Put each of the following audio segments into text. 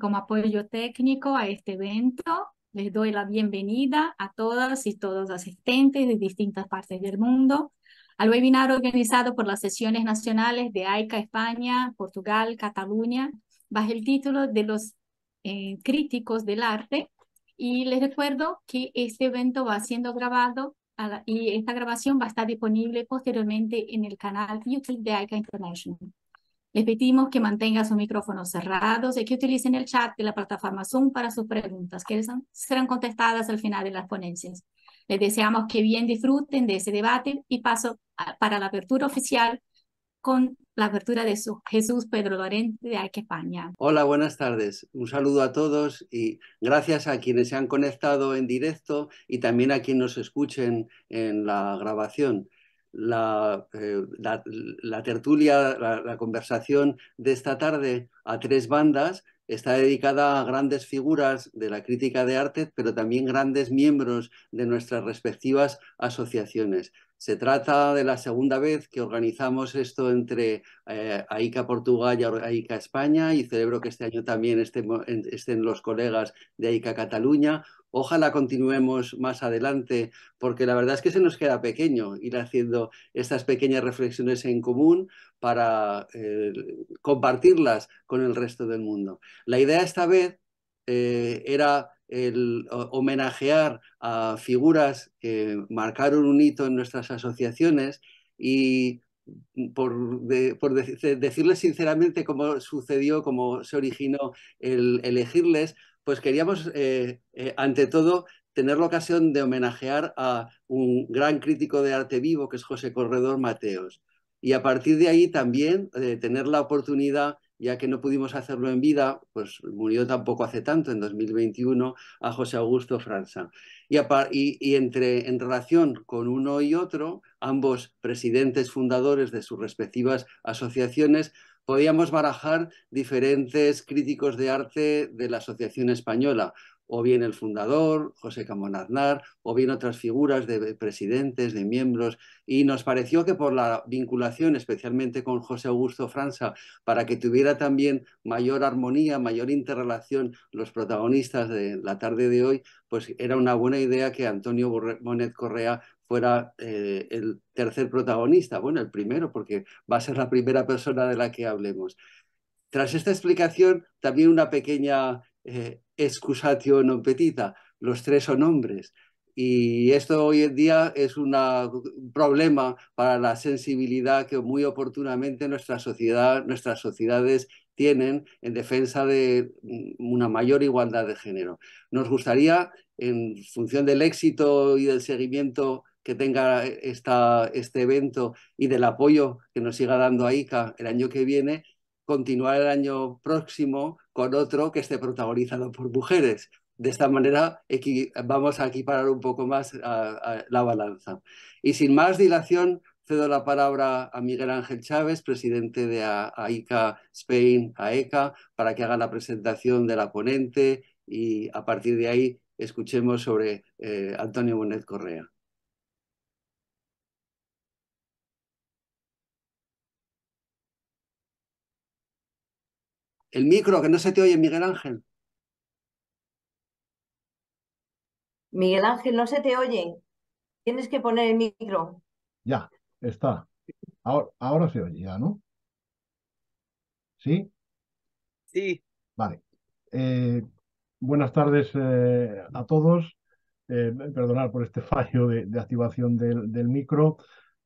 como apoyo técnico a este evento. Les doy la bienvenida a todas y todos asistentes de distintas partes del mundo al webinar organizado por las sesiones nacionales de AICA España, Portugal, Cataluña, bajo el título de los eh, críticos del arte. Y les recuerdo que este evento va siendo grabado y esta grabación va a estar disponible posteriormente en el canal YouTube de AICA International. Les pedimos que mantengan sus micrófonos cerrados y que utilicen el chat de la plataforma Zoom para sus preguntas, que serán contestadas al final de las ponencias. Les deseamos que bien disfruten de ese debate y paso para la apertura oficial con la apertura de su, Jesús Pedro Lorente de España. Hola, buenas tardes. Un saludo a todos y gracias a quienes se han conectado en directo y también a quienes nos escuchen en la grabación. Eh, la, tertulia, la, conversación de esta tarde a tres bandas está dedicada a grandes figuras de la crítica de arte, pero también grandes miembros de nuestras respectivas asociaciones. Se trata de la segunda vez que organizamos esto entre eh, AICA Portugal y AICA España y celebro que este año también estén, estén los colegas de AICA Cataluña, Ojalá continuemos más adelante, porque la verdad es que se nos queda pequeño ir haciendo estas pequeñas reflexiones en común para eh, compartirlas con el resto del mundo. La idea esta vez eh, era el homenajear a figuras que marcaron un hito en nuestras asociaciones y mm, por, decirles sinceramente cómo sucedió, cómo se originó el elegirles, pues queríamos, eh, eh, ante todo, tener la ocasión de homenajear a un gran crítico de arte vivo, que es José Corredor Mateos. Y a partir de ahí también eh, tener la oportunidad, ya que no pudimos hacerlo en vida, pues murió tampoco hace tanto, en 2021, a José Augusto Franza. Y, y entre, en relación con uno y otro, ambos presidentes fundadores de sus respectivas asociaciones, podíamos barajar diferentes críticos de arte de la Asociación Española, o bien el fundador, José Camón o bien otras figuras de presidentes, de miembros, y nos pareció que por la vinculación especialmente con José Augusto Franza, para que tuviera también mayor armonía, mayor interrelación los protagonistas de la tarde de hoy, pues era una buena idea que Antonio Bonet Correa fuera eh, el tercer protagonista, bueno, el primero, porque va a ser la primera persona de la que hablemos. Tras esta explicación, también una pequeña eh, excusación excusatio petita, los tres son hombres. Y esto hoy en día es un problema para la sensibilidad que muy oportunamente nuestra sociedad, nuestras sociedades tienen en defensa de una mayor igualdad de género. Nos gustaría, en función del éxito y del seguimiento que tenga esta, este evento y del apoyo que nos siga dando AICA el año que viene, continuar el año próximo con otro que esté protagonizado por mujeres. De esta manera vamos a equiparar un poco más la balanza. Y sin más dilación, cedo la palabra a Miguel Ángel Chávez, presidente de AICA Spain, AECA, para que haga la presentación de la ponente y a partir de ahí escuchemos sobre eh, Antonio Bonet Correa. El micro, que no se te oye, Miguel Ángel. Miguel Ángel, no se te oye. Tienes que poner el micro. Ya, está. Ahora, se oye ya, ¿no? ¿Sí? Sí. Vale. Eh, buenas tardes eh, a todos. Eh, perdonad por este fallo de, activación del, del micro.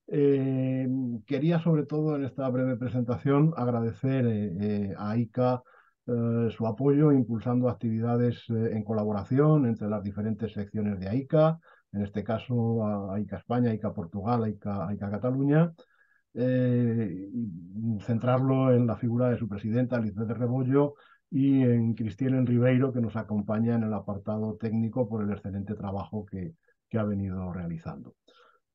Eh, quería sobre todo en esta breve presentación agradecer eh, eh, a ICA su apoyo impulsando actividades en colaboración entre las diferentes secciones de AICA, en este caso a AICA España, ICA Portugal, AICA, Cataluña, y centrarlo en la figura de su presidenta, Lizbeth de Rebollo, y en Cristian Ribeiro, que nos acompaña en el apartado técnico por el excelente trabajo que ha venido realizando.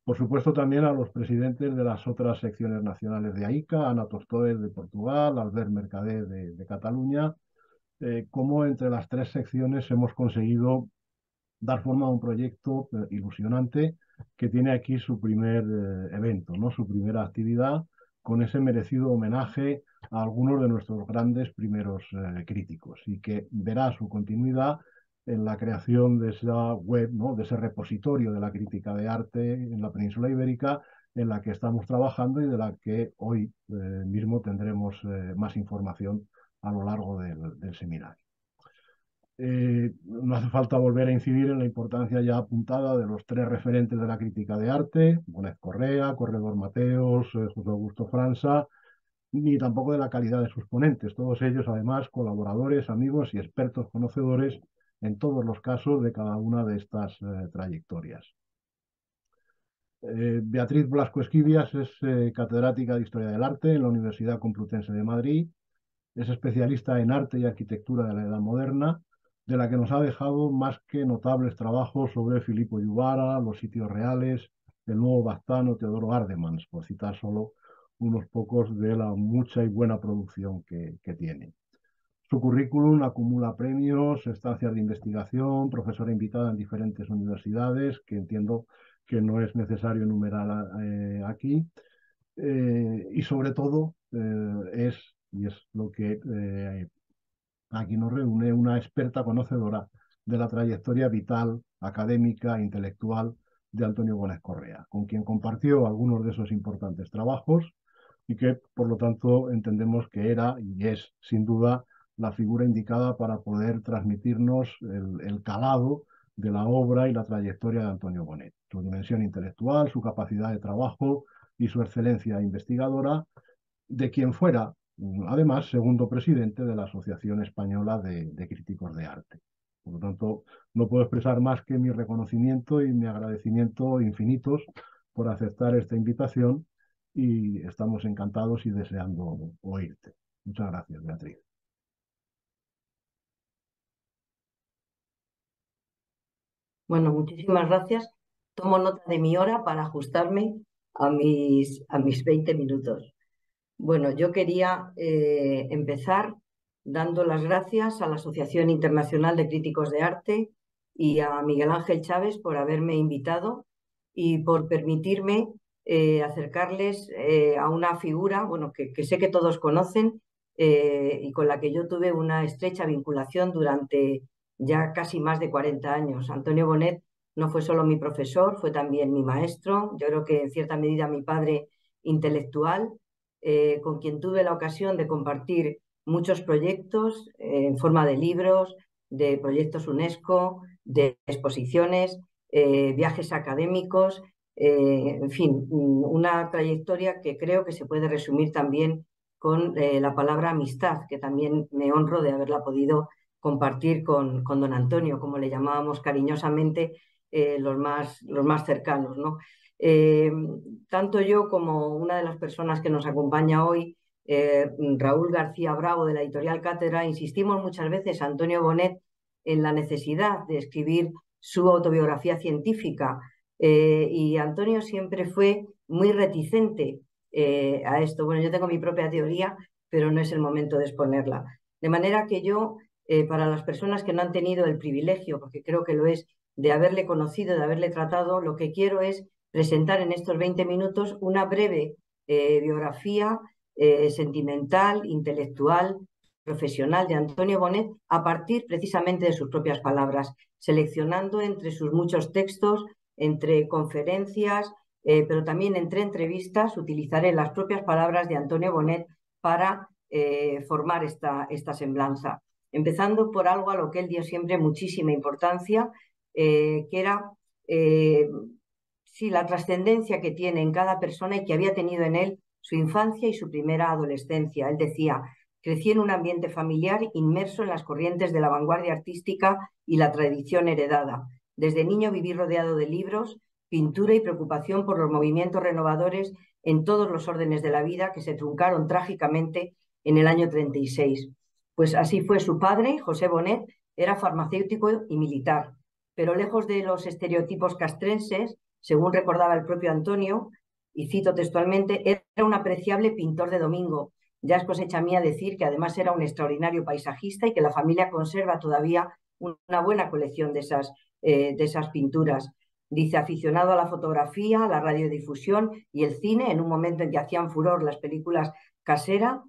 Por supuesto, también a los presidentes de las otras secciones nacionales de AICA, Ana Tostoe de Portugal, Albert Mercader de, Cataluña, eh, cómo entre las tres secciones hemos conseguido dar forma a un proyecto eh, ilusionante que tiene aquí su primer eh, evento, ¿no? su primera actividad, con ese merecido homenaje a algunos de nuestros grandes primeros críticos y que verá su continuidad en la creación de esa web, ¿no? de ese repositorio de la crítica de arte en la península ibérica, en la que estamos trabajando y de la que hoy eh, mismo tendremos eh, más información a lo largo del, seminario. Eh, no hace falta volver a incidir en la importancia ya apuntada de los tres referentes de la crítica de arte, Bonet Correa, Corredor Mateos, José Augusto Franza, ni tampoco de la calidad de sus ponentes, todos ellos además colaboradores, amigos y expertos conocedores en todos los casos de cada una de estas eh, trayectorias. Eh, Beatriz Blasco Esquivias es eh, catedrática de Historia del Arte en la Universidad Complutense de Madrid. Es especialista en arte y arquitectura de la Edad Moderna, de la que nos ha dejado más que notables trabajos sobre Filipo Yubara, los sitios reales, el nuevo Bastano, Teodoro Ardemans, por citar solo unos pocos de la mucha y buena producción que tiene. Su currículum acumula premios, estancias de investigación, profesora invitada en diferentes universidades, que entiendo que no es necesario enumerar eh, aquí. Eh, y sobre todo eh, es, y es lo que aquí nos reúne, una experta conocedora de la trayectoria vital, académica, intelectual de Antonio Gómez Correa, con quien compartió algunos de esos importantes trabajos y que, por lo tanto, entendemos que era y es, sin duda, la figura indicada para poder transmitirnos el, calado de la obra y la trayectoria de Antonio Bonet, su dimensión intelectual, su capacidad de trabajo y su excelencia investigadora, de quien fuera, además, segundo presidente de la Asociación Española de Críticos de Arte. Por lo tanto, no puedo expresar más que mi reconocimiento y mi agradecimiento infinitos por aceptar esta invitación y estamos encantados y deseando oírte. Muchas gracias, Beatriz. Bueno, muchísimas gracias. Tomo nota de mi hora para ajustarme a mis, a mis 20 minutos. Bueno, yo quería eh, empezar dando las gracias a la Asociación Internacional de Críticos de Arte y a Miguel Ángel Chávez por haberme invitado y por permitirme eh, acercarles eh, a una figura bueno, que, sé que todos conocen y con la que yo tuve una estrecha vinculación durante ya casi más de 40 años. Antonio Bonet no fue solo mi profesor, fue también mi maestro, yo creo que en cierta medida mi padre intelectual, eh, con quien tuve la ocasión de compartir muchos proyectos eh, en forma de libros, de proyectos UNESCO, de exposiciones, eh, viajes académicos, en fin, mm, una trayectoria que creo que se puede resumir también con la palabra amistad, que también me honro de haberla podido compartir con, don Antonio, como le llamábamos cariñosamente eh, los, más, los más cercanos. ¿no? Eh, tanto yo como una de las personas que nos acompaña hoy, eh, Raúl García Bravo de la editorial Cátedra, insistimos muchas veces, Antonio Bonet, en la necesidad de escribir su autobiografía científica. y Antonio siempre fue muy reticente a esto. Bueno, yo tengo mi propia teoría, pero no es el momento de exponerla. De manera que yo eh, para las personas que no han tenido el privilegio, porque creo que lo es, de haberle conocido, de haberle tratado, lo que quiero es presentar en estos 20 minutos una breve eh, biografía eh, sentimental, intelectual, profesional de Antonio Bonet a partir precisamente de sus propias palabras, seleccionando entre sus muchos textos, entre conferencias, pero también entre entrevistas, utilizaré las propias palabras de Antonio Bonet para formar esta, esta semblanza empezando por algo a lo que él dio siempre muchísima importancia, eh, que era eh, la trascendencia que tiene en cada persona y que había tenido en él su infancia y su primera adolescencia. Él decía, crecí en un ambiente familiar inmerso en las corrientes de la vanguardia artística y la tradición heredada. Desde niño viví rodeado de libros, pintura y preocupación por los movimientos renovadores en todos los órdenes de la vida que se truncaron trágicamente en el año 36. Pues así fue su padre, José Bonet, era farmacéutico y militar, pero lejos de los estereotipos castrenses, según recordaba el propio Antonio, y cito textualmente, era un apreciable pintor de domingo. Ya es cosecha mía decir que además era un extraordinario paisajista y que la familia conserva todavía una buena colección de esas, eh, de esas pinturas. Dice, aficionado a la fotografía, a la radiodifusión y el cine, en un momento en que hacían furor las películas casera,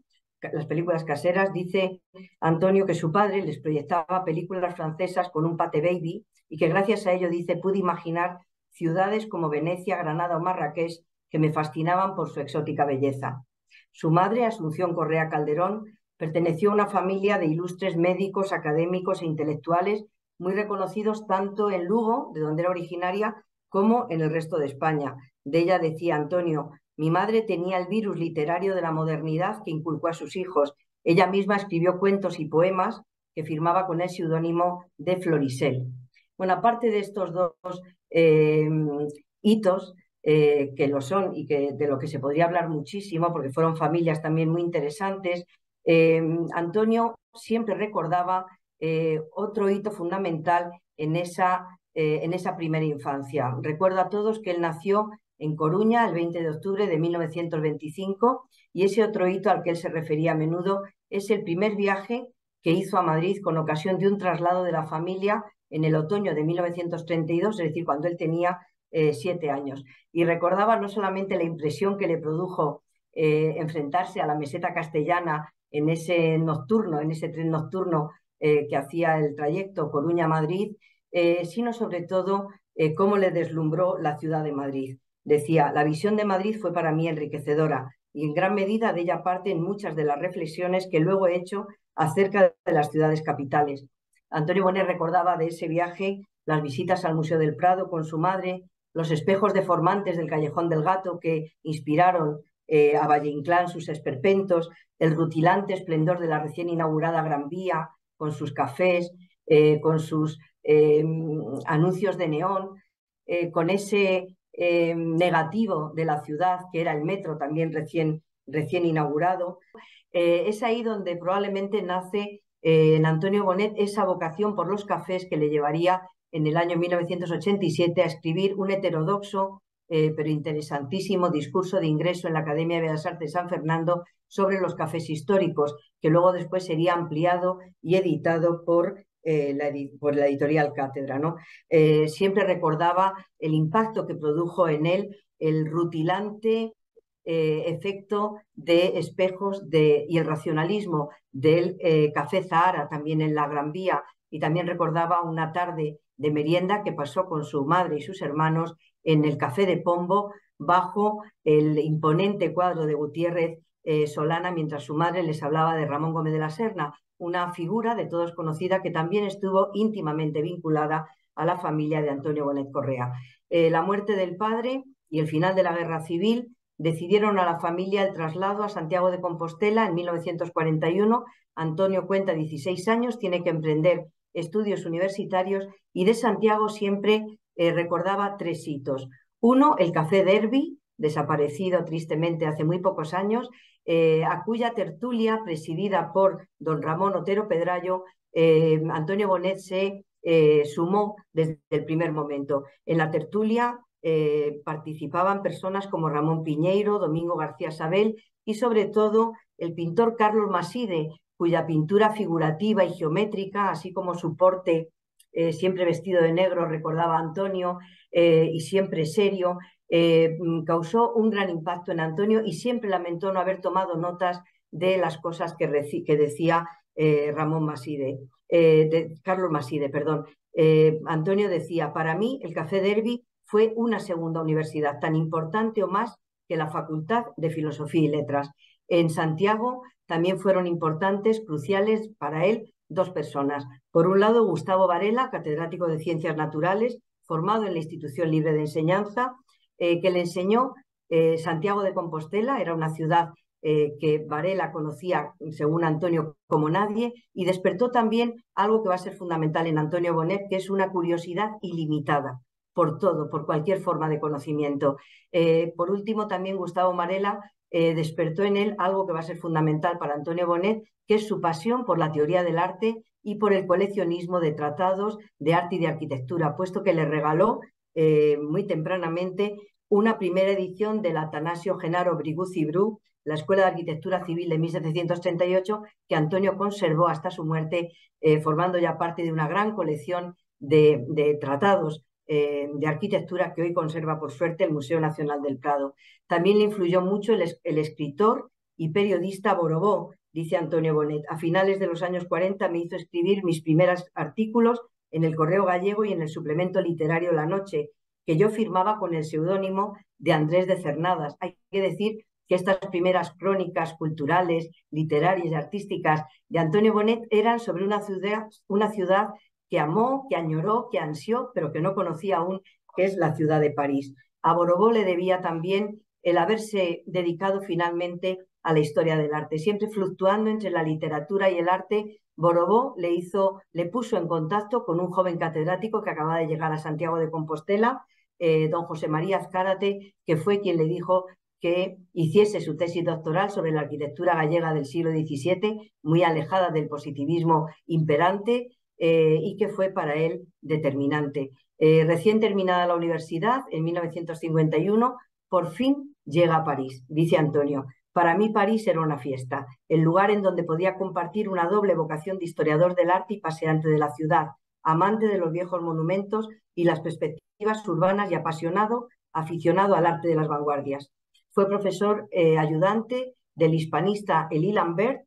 las películas caseras, dice Antonio que su padre les proyectaba películas francesas con un pate baby y que gracias a ello, dice, pude imaginar ciudades como Venecia, Granada o Marrakech que me fascinaban por su exótica belleza. Su madre, Asunción Correa Calderón, perteneció a una familia de ilustres médicos, académicos e intelectuales muy reconocidos tanto en Lugo, de donde era originaria, como en el resto de España. De ella decía Antonio, mi madre tenía el virus literario de la modernidad que inculcó a sus hijos. Ella misma escribió cuentos y poemas que firmaba con el seudónimo de Florisel. Bueno, aparte de estos dos eh, hitos, eh, que lo son y que, de lo que se podría hablar muchísimo, porque fueron familias también muy interesantes, eh, Antonio siempre recordaba otro hito fundamental en esa, en esa primera infancia. Recuerdo a todos que él nació en Coruña el 20 de octubre de 1925 y ese otro hito al que él se refería a menudo es el primer viaje que hizo a Madrid con ocasión de un traslado de la familia en el otoño de 1932, es decir, cuando él tenía eh, siete años. Y recordaba no solamente la impresión que le produjo eh, enfrentarse a la meseta castellana en ese nocturno, en ese tren nocturno eh, que hacía el trayecto Coruña-Madrid, sino sobre todo cómo le deslumbró la ciudad de Madrid. Decía, la visión de Madrid fue para mí enriquecedora y en gran medida de ella parten muchas de las reflexiones que luego he hecho acerca de las ciudades capitales. Antonio Bonet recordaba de ese viaje las visitas al Museo del Prado con su madre, los espejos deformantes del Callejón del Gato que inspiraron eh, a Valle Inclán sus esperpentos, el rutilante esplendor de la recién inaugurada Gran Vía con sus cafés, eh, con sus eh, anuncios de neón, con ese eh, negativo de la ciudad, que era el metro también recién, recién inaugurado. Eh, es ahí donde probablemente nace eh, en Antonio Bonet esa vocación por los cafés que le llevaría en el año 1987 a escribir un heterodoxo pero interesantísimo discurso de ingreso en la Academia de Bellas Artes de San Fernando sobre los cafés históricos, que luego después sería ampliado y editado por eh, por la editorial Cátedra. ¿no? Eh, siempre recordaba el impacto que produjo en él el rutilante eh, efecto de espejos de, y el racionalismo del Café Zahara, también en la Gran Vía, y también recordaba una tarde de merienda que pasó con su madre y sus hermanos en el Café de Pombo bajo el imponente cuadro de Gutiérrez Solana mientras su madre les hablaba de Ramón Gómez de la Serna una figura de todos conocida que también estuvo íntimamente vinculada a la familia de Antonio Bonet Correa. Eh, la muerte del padre y el final de la guerra civil decidieron a la familia el traslado a Santiago de Compostela en 1941. Antonio cuenta 16 años, tiene que emprender estudios universitarios y de Santiago siempre eh, recordaba tres hitos. Uno, el Café Derby, desaparecido tristemente hace muy pocos años, eh, a cuya tertulia, presidida por don Ramón Otero Pedrayo, eh, Antonio Bonet se eh, sumó desde el primer momento. En la tertulia participaban personas como Ramón Piñeiro, Domingo García Sabel y sobre todo el pintor Carlos Maside, cuya pintura figurativa y geométrica, así como su porte siempre vestido de negro, recordaba Antonio, y siempre serio, eh, mm, causó un gran impacto en Antonio y siempre lamentó no haber tomado notas de las cosas que, decía eh, Ramón Maside, eh, Carlos Maside, perdón. Antonio decía, para mí el Café Derby fue una segunda universidad, tan importante o más que la Facultad de Filosofía y Letras. En Santiago también fueron importantes, cruciales para él, dos personas. Por un lado, Gustavo Varela, catedrático de Ciencias Naturales, formado en la Institución Libre de Enseñanza, eh, que le enseñó eh, Santiago de Compostela, era una ciudad eh, que Varela conocía, según Antonio, como nadie, y despertó también algo que va a ser fundamental en Antonio Bonet, que es una curiosidad ilimitada por todo, por cualquier forma de conocimiento. por último, también Gustavo Marela despertó en él algo que va a ser fundamental para Antonio Bonet, que es su pasión por la teoría del arte y por el coleccionismo de tratados de arte y de arquitectura, puesto que le regaló eh, muy tempranamente una primera edición del Atanasio Genaro Briguzzi Bru, la Escuela de Arquitectura Civil de 1738, que Antonio conservó hasta su muerte, eh, formando ya parte de una gran colección de, tratados eh, de arquitectura que hoy conserva, por suerte, el Museo Nacional del Prado. También le influyó mucho el, el escritor y periodista Borobó, dice Antonio Bonet. A finales de los años 40 me hizo escribir mis primeros artículos en el Correo Gallego y en el suplemento literario La Noche, que yo firmaba con el seudónimo de Andrés de Cernadas. Hay que decir que estas primeras crónicas culturales, literarias y artísticas de Antonio Bonet eran sobre una ciudad, una ciudad que amó, que añoró, que ansió, pero que no conocía aún, que es la ciudad de París. A Borobó le debía también el haberse dedicado finalmente a la historia del arte, siempre fluctuando entre la literatura y el arte Borobó le hizo, le puso en contacto con un joven catedrático que acababa de llegar a Santiago de Compostela, eh, don José María Azcárate, que fue quien le dijo que hiciese su tesis doctoral sobre la arquitectura gallega del siglo XVII, muy alejada del positivismo imperante eh, y que fue para él determinante. Eh, recién terminada la universidad, en 1951, por fin llega a París, dice Antonio. Para mí París era una fiesta, el lugar en donde podía compartir una doble vocación de historiador del arte y paseante de la ciudad, amante de los viejos monumentos y las perspectivas urbanas y apasionado, aficionado al arte de las vanguardias. Fue profesor eh, ayudante del hispanista Elie Lambert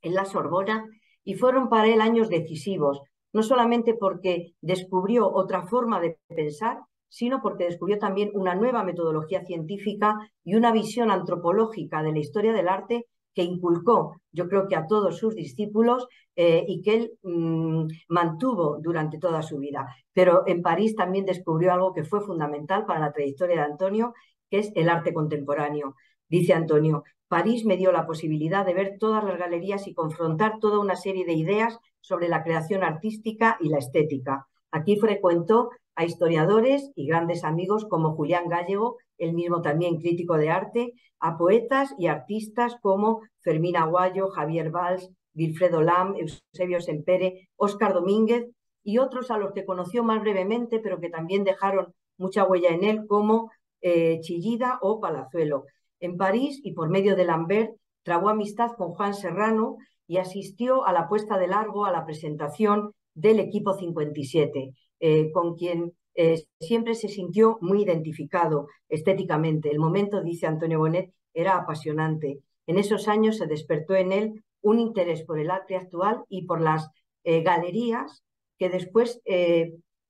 en la Sorbona y fueron para él años decisivos, no solamente porque descubrió otra forma de pensar, sino porque descubrió también una nueva metodología científica y una visión antropológica de la historia del arte que inculcó, yo creo que a todos sus discípulos eh, y que él mm, mantuvo durante toda su vida. Pero en París también descubrió algo que fue fundamental para la trayectoria de Antonio, que es el arte contemporáneo. Dice Antonio, París me dio la posibilidad de ver todas las galerías y confrontar toda una serie de ideas sobre la creación artística y la estética. Aquí frecuentó a historiadores y grandes amigos como Julián Gallego, el mismo también crítico de arte, a poetas y artistas como Fermín Aguayo, Javier Valls, Wilfredo Lam, Eusebio Sempere, Óscar Domínguez y otros a los que conoció más brevemente, pero que también dejaron mucha huella en él, como eh, Chillida o Palazuelo. En París y por medio de Lambert trabó amistad con Juan Serrano y asistió a la puesta de largo a la presentación del equipo 57. Eh, con quien eh, siempre se sintió muy identificado estéticamente. El momento, dice Antonio Bonet, era apasionante. En esos años se despertó en él un interés por el arte actual y por las eh, galerías que después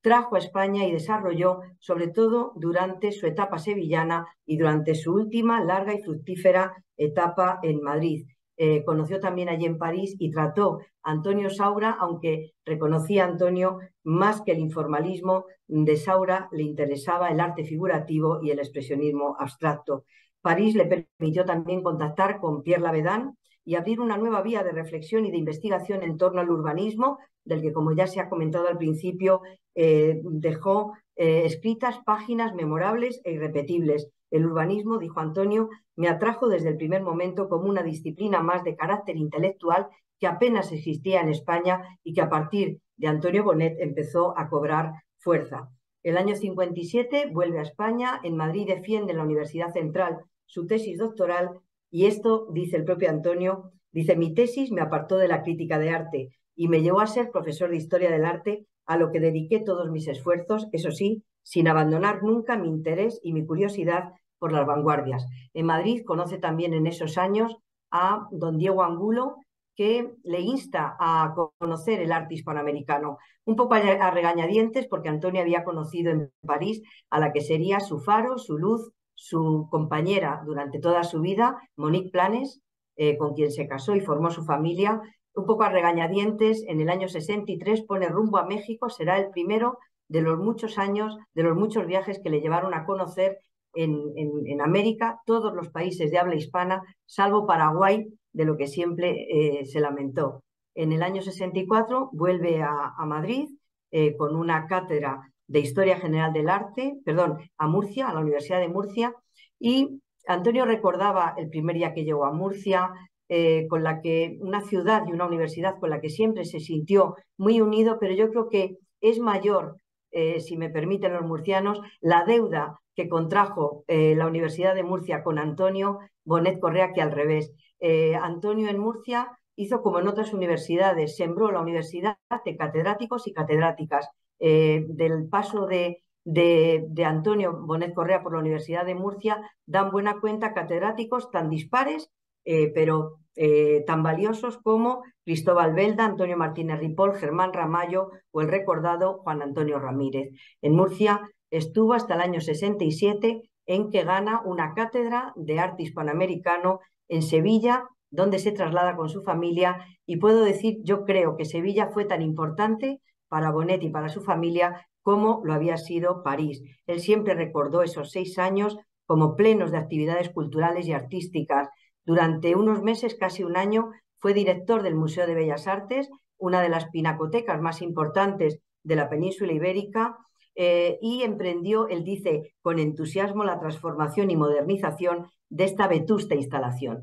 trajo a España y desarrolló, sobre todo durante su etapa sevillana y durante su última larga y fructífera etapa en Madrid. Eh, conoció también allí en París y trató a Antonio Saura, aunque reconocía a Antonio más que el informalismo de Saura, le interesaba el arte figurativo y el expresionismo abstracto. París le permitió también contactar con Pierre Lavedan y abrir una nueva vía de reflexión y de investigación en torno al urbanismo, del que, como ya se ha comentado al principio, eh, dejó eh, escritas páginas memorables e irrepetibles. El urbanismo, dijo Antonio, me atrajo desde el primer momento como una disciplina más de carácter intelectual que apenas existía en España y que a partir de Antonio Bonet empezó a cobrar fuerza. El año 57 vuelve a España, en Madrid defiende en la Universidad Central su tesis doctoral y esto, dice el propio Antonio, dice, mi tesis me apartó de la crítica de arte y me llevó a ser profesor de historia del arte, a lo que dediqué todos mis esfuerzos, eso sí, sin abandonar nunca mi interés y mi curiosidad por las vanguardias. En Madrid conoce también en esos años a don Diego Angulo, que le insta a conocer el arte hispanoamericano, un poco a regañadientes porque Antonio había conocido en París a la que sería su faro, su luz, su compañera durante toda su vida, Monique Planes, eh, con quien se casó y formó su familia. Un poco a regañadientes, en el año 63 pone rumbo a México, será el primero de los muchos años, de los muchos viajes que le llevaron a conocer en, América, todos los países de habla hispana, salvo Paraguay, de lo que siempre eh, se lamentó. En el año 64 vuelve a, Madrid eh, con una cátedra de Historia General del Arte, perdón, a Murcia, a la Universidad de Murcia, y Antonio recordaba el primer día que llegó a Murcia, eh, con la que una ciudad y una universidad con la que siempre se sintió muy unido, pero yo creo que es mayor eh, si me permiten los murcianos, la deuda que contrajo eh, la Universidad de Murcia con Antonio Bonet Correa, que al revés. Eh, Antonio en Murcia hizo como en otras universidades, sembró la universidad de catedráticos y catedráticas. del paso de, de, de, Antonio Bonet Correa por la Universidad de Murcia dan buena cuenta catedráticos tan dispares, pero eh, tan valiosos como Cristóbal Belda, Antonio Martínez Ripoll, Germán Ramallo o el recordado Juan Antonio Ramírez. En Murcia estuvo hasta el año 67 en que gana una cátedra de arte hispanoamericano en Sevilla, donde se traslada con su familia y puedo decir, yo creo que Sevilla fue tan importante para Bonetti y para su familia como lo había sido París. Él siempre recordó esos seis años como plenos de actividades culturales y artísticas, durante unos meses, casi un año, fue director del Museo de Bellas Artes, una de las pinacotecas más importantes de la península ibérica, eh, y emprendió, él dice, con entusiasmo la transformación y modernización de esta vetusta instalación.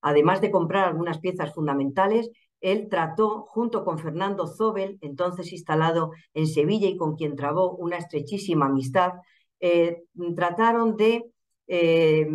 Además de comprar algunas piezas fundamentales, él trató, junto con Fernando Zobel, entonces instalado en Sevilla y con quien trabó una estrechísima amistad, eh, trataron de eh,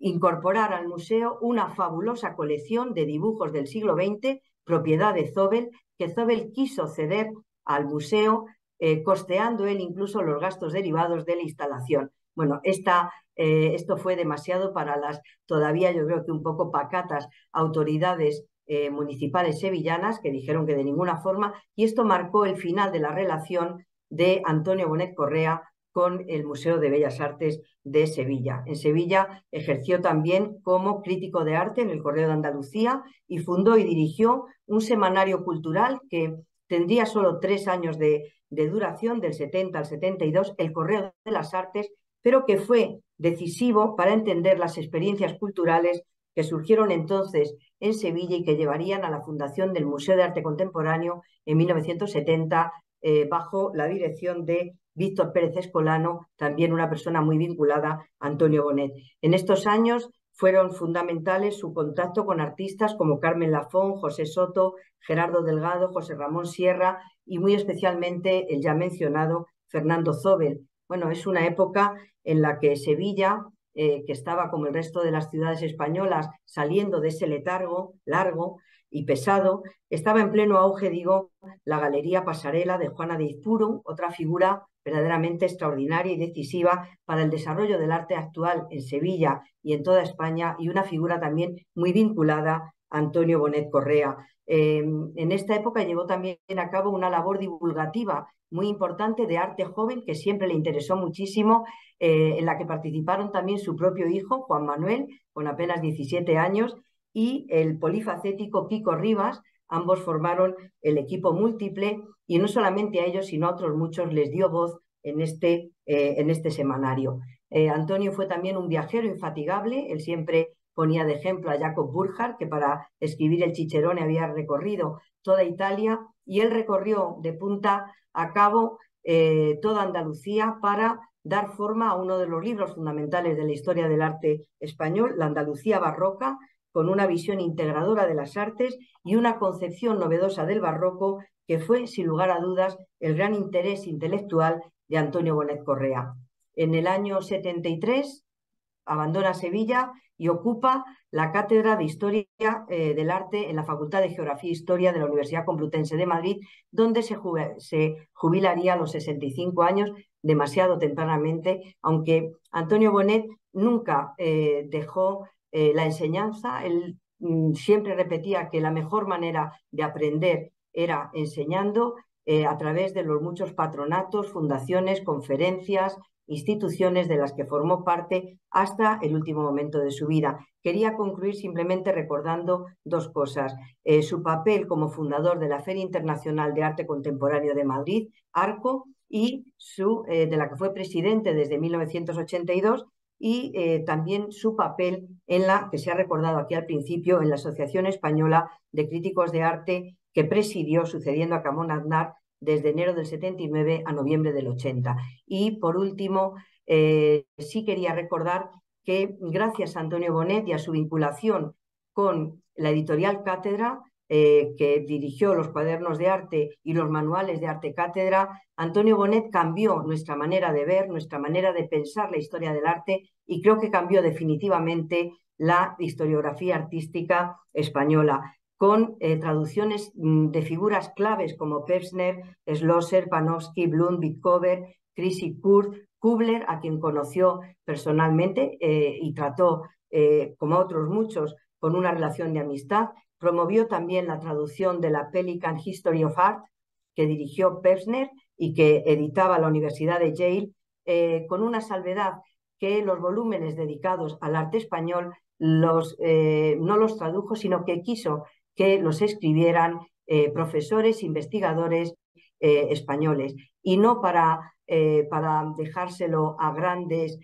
incorporar al museo una fabulosa colección de dibujos del siglo XX, propiedad de Zobel, que Zobel quiso ceder al museo, eh, costeando él incluso los gastos derivados de la instalación. Bueno, eh, esto fue demasiado para las todavía yo creo que un poco pacatas autoridades eh, municipales sevillanas que dijeron que de ninguna forma, y esto marcó el final de la relación de Antonio Bonet Correa con el Museo de Bellas Artes de Sevilla. En Sevilla ejerció también como crítico de arte en el Correo de Andalucía y fundó y dirigió un semanario cultural que tendría solo tres años de, duración, del 70 al 72, el Correo de las Artes, pero que fue decisivo para entender las experiencias culturales que surgieron entonces en Sevilla y que llevarían a la fundación del Museo de Arte Contemporáneo en 1970 eh, bajo la dirección de Víctor Pérez Escolano, también una persona muy vinculada a Antonio Bonet. En estos años fueron fundamentales su contacto con artistas como Carmen Lafón, José Soto, Gerardo Delgado, José Ramón Sierra y muy especialmente el ya mencionado Fernando Zobel. Bueno, es una época en la que Sevilla, eh, que estaba como el resto de las ciudades españolas saliendo de ese letargo largo y pesado, estaba en pleno auge, digo, la Galería Pasarela de Juana de Izpuru, otra figura verdaderamente extraordinaria y decisiva para el desarrollo del arte actual en Sevilla y en toda España y una figura también muy vinculada a Antonio Bonet Correa. Em, en esta época llevó también a cabo una labor divulgativa muy importante de arte joven que siempre le interesó muchísimo, eh, en la que participaron también su propio hijo, Juan Manuel, con apenas 17 años, y el polifacético Kiko Rivas, Ambos formaron el equipo múltiple y no solamente a ellos, sino a otros muchos les dio voz en este, eh, en este semanario. Eh, Antonio fue también un viajero infatigable, él siempre ponía de ejemplo a Jacob Burckhardt, que para escribir el Chicherone había recorrido toda Italia, y él recorrió de punta a cabo eh, toda Andalucía para dar forma a uno de los libros fundamentales de la historia del arte español, La Andalucía Barroca, con una visión integradora de las artes y una concepción novedosa del barroco que fue, sin lugar a dudas, el gran interés intelectual de Antonio Bonet Correa. En el año 73 abandona Sevilla y ocupa la cátedra de Historia eh, del Arte en la Facultad de Geografía e Historia de la Universidad Complutense de Madrid, donde se, jubilaría a los 65 años, demasiado tempranamente, aunque Antonio Bonet nunca eh, dejó eh, la enseñanza. Él mm, siempre repetía que la mejor manera de aprender era enseñando eh, a través de los muchos patronatos, fundaciones, conferencias, instituciones de las que formó parte hasta el último momento de su vida. Quería concluir simplemente recordando dos cosas. Eh, su papel como fundador de la Feria Internacional de Arte Contemporáneo de Madrid, ARCO, y su, de la que fue presidente desde 1982 y eh, también su papel en la, que se ha recordado aquí al principio, en la Asociación Española de Críticos de Arte que presidió, sucediendo a Camón Aznar, desde enero del 79 a noviembre del 80. Y por último, eh, sí quería recordar que gracias a Antonio Bonet y a su vinculación con la editorial Cátedra, eh, que dirigió los cuadernos de arte y los manuales de arte cátedra, Antonio Bonet cambió nuestra manera de ver, nuestra manera de pensar la historia del arte y creo que cambió definitivamente la historiografía artística española con eh, traducciones mm, de figuras claves como Pepsner, Schlosser, Panofsky, Blum, Bickover, Chrissy Kurt, Kubler, a quien conoció personalmente eh, y trató, como otros muchos, con una relación de amistad, Promovió también la traducción de la Pelican History of Art, que dirigió Pevsner y que editaba la Universidad de Yale, eh, con una salvedad que los volúmenes dedicados al arte español los, eh, no los tradujo, sino que quiso que los escribieran eh, profesores, investigadores españoles, y no para, para dejárselo a grandes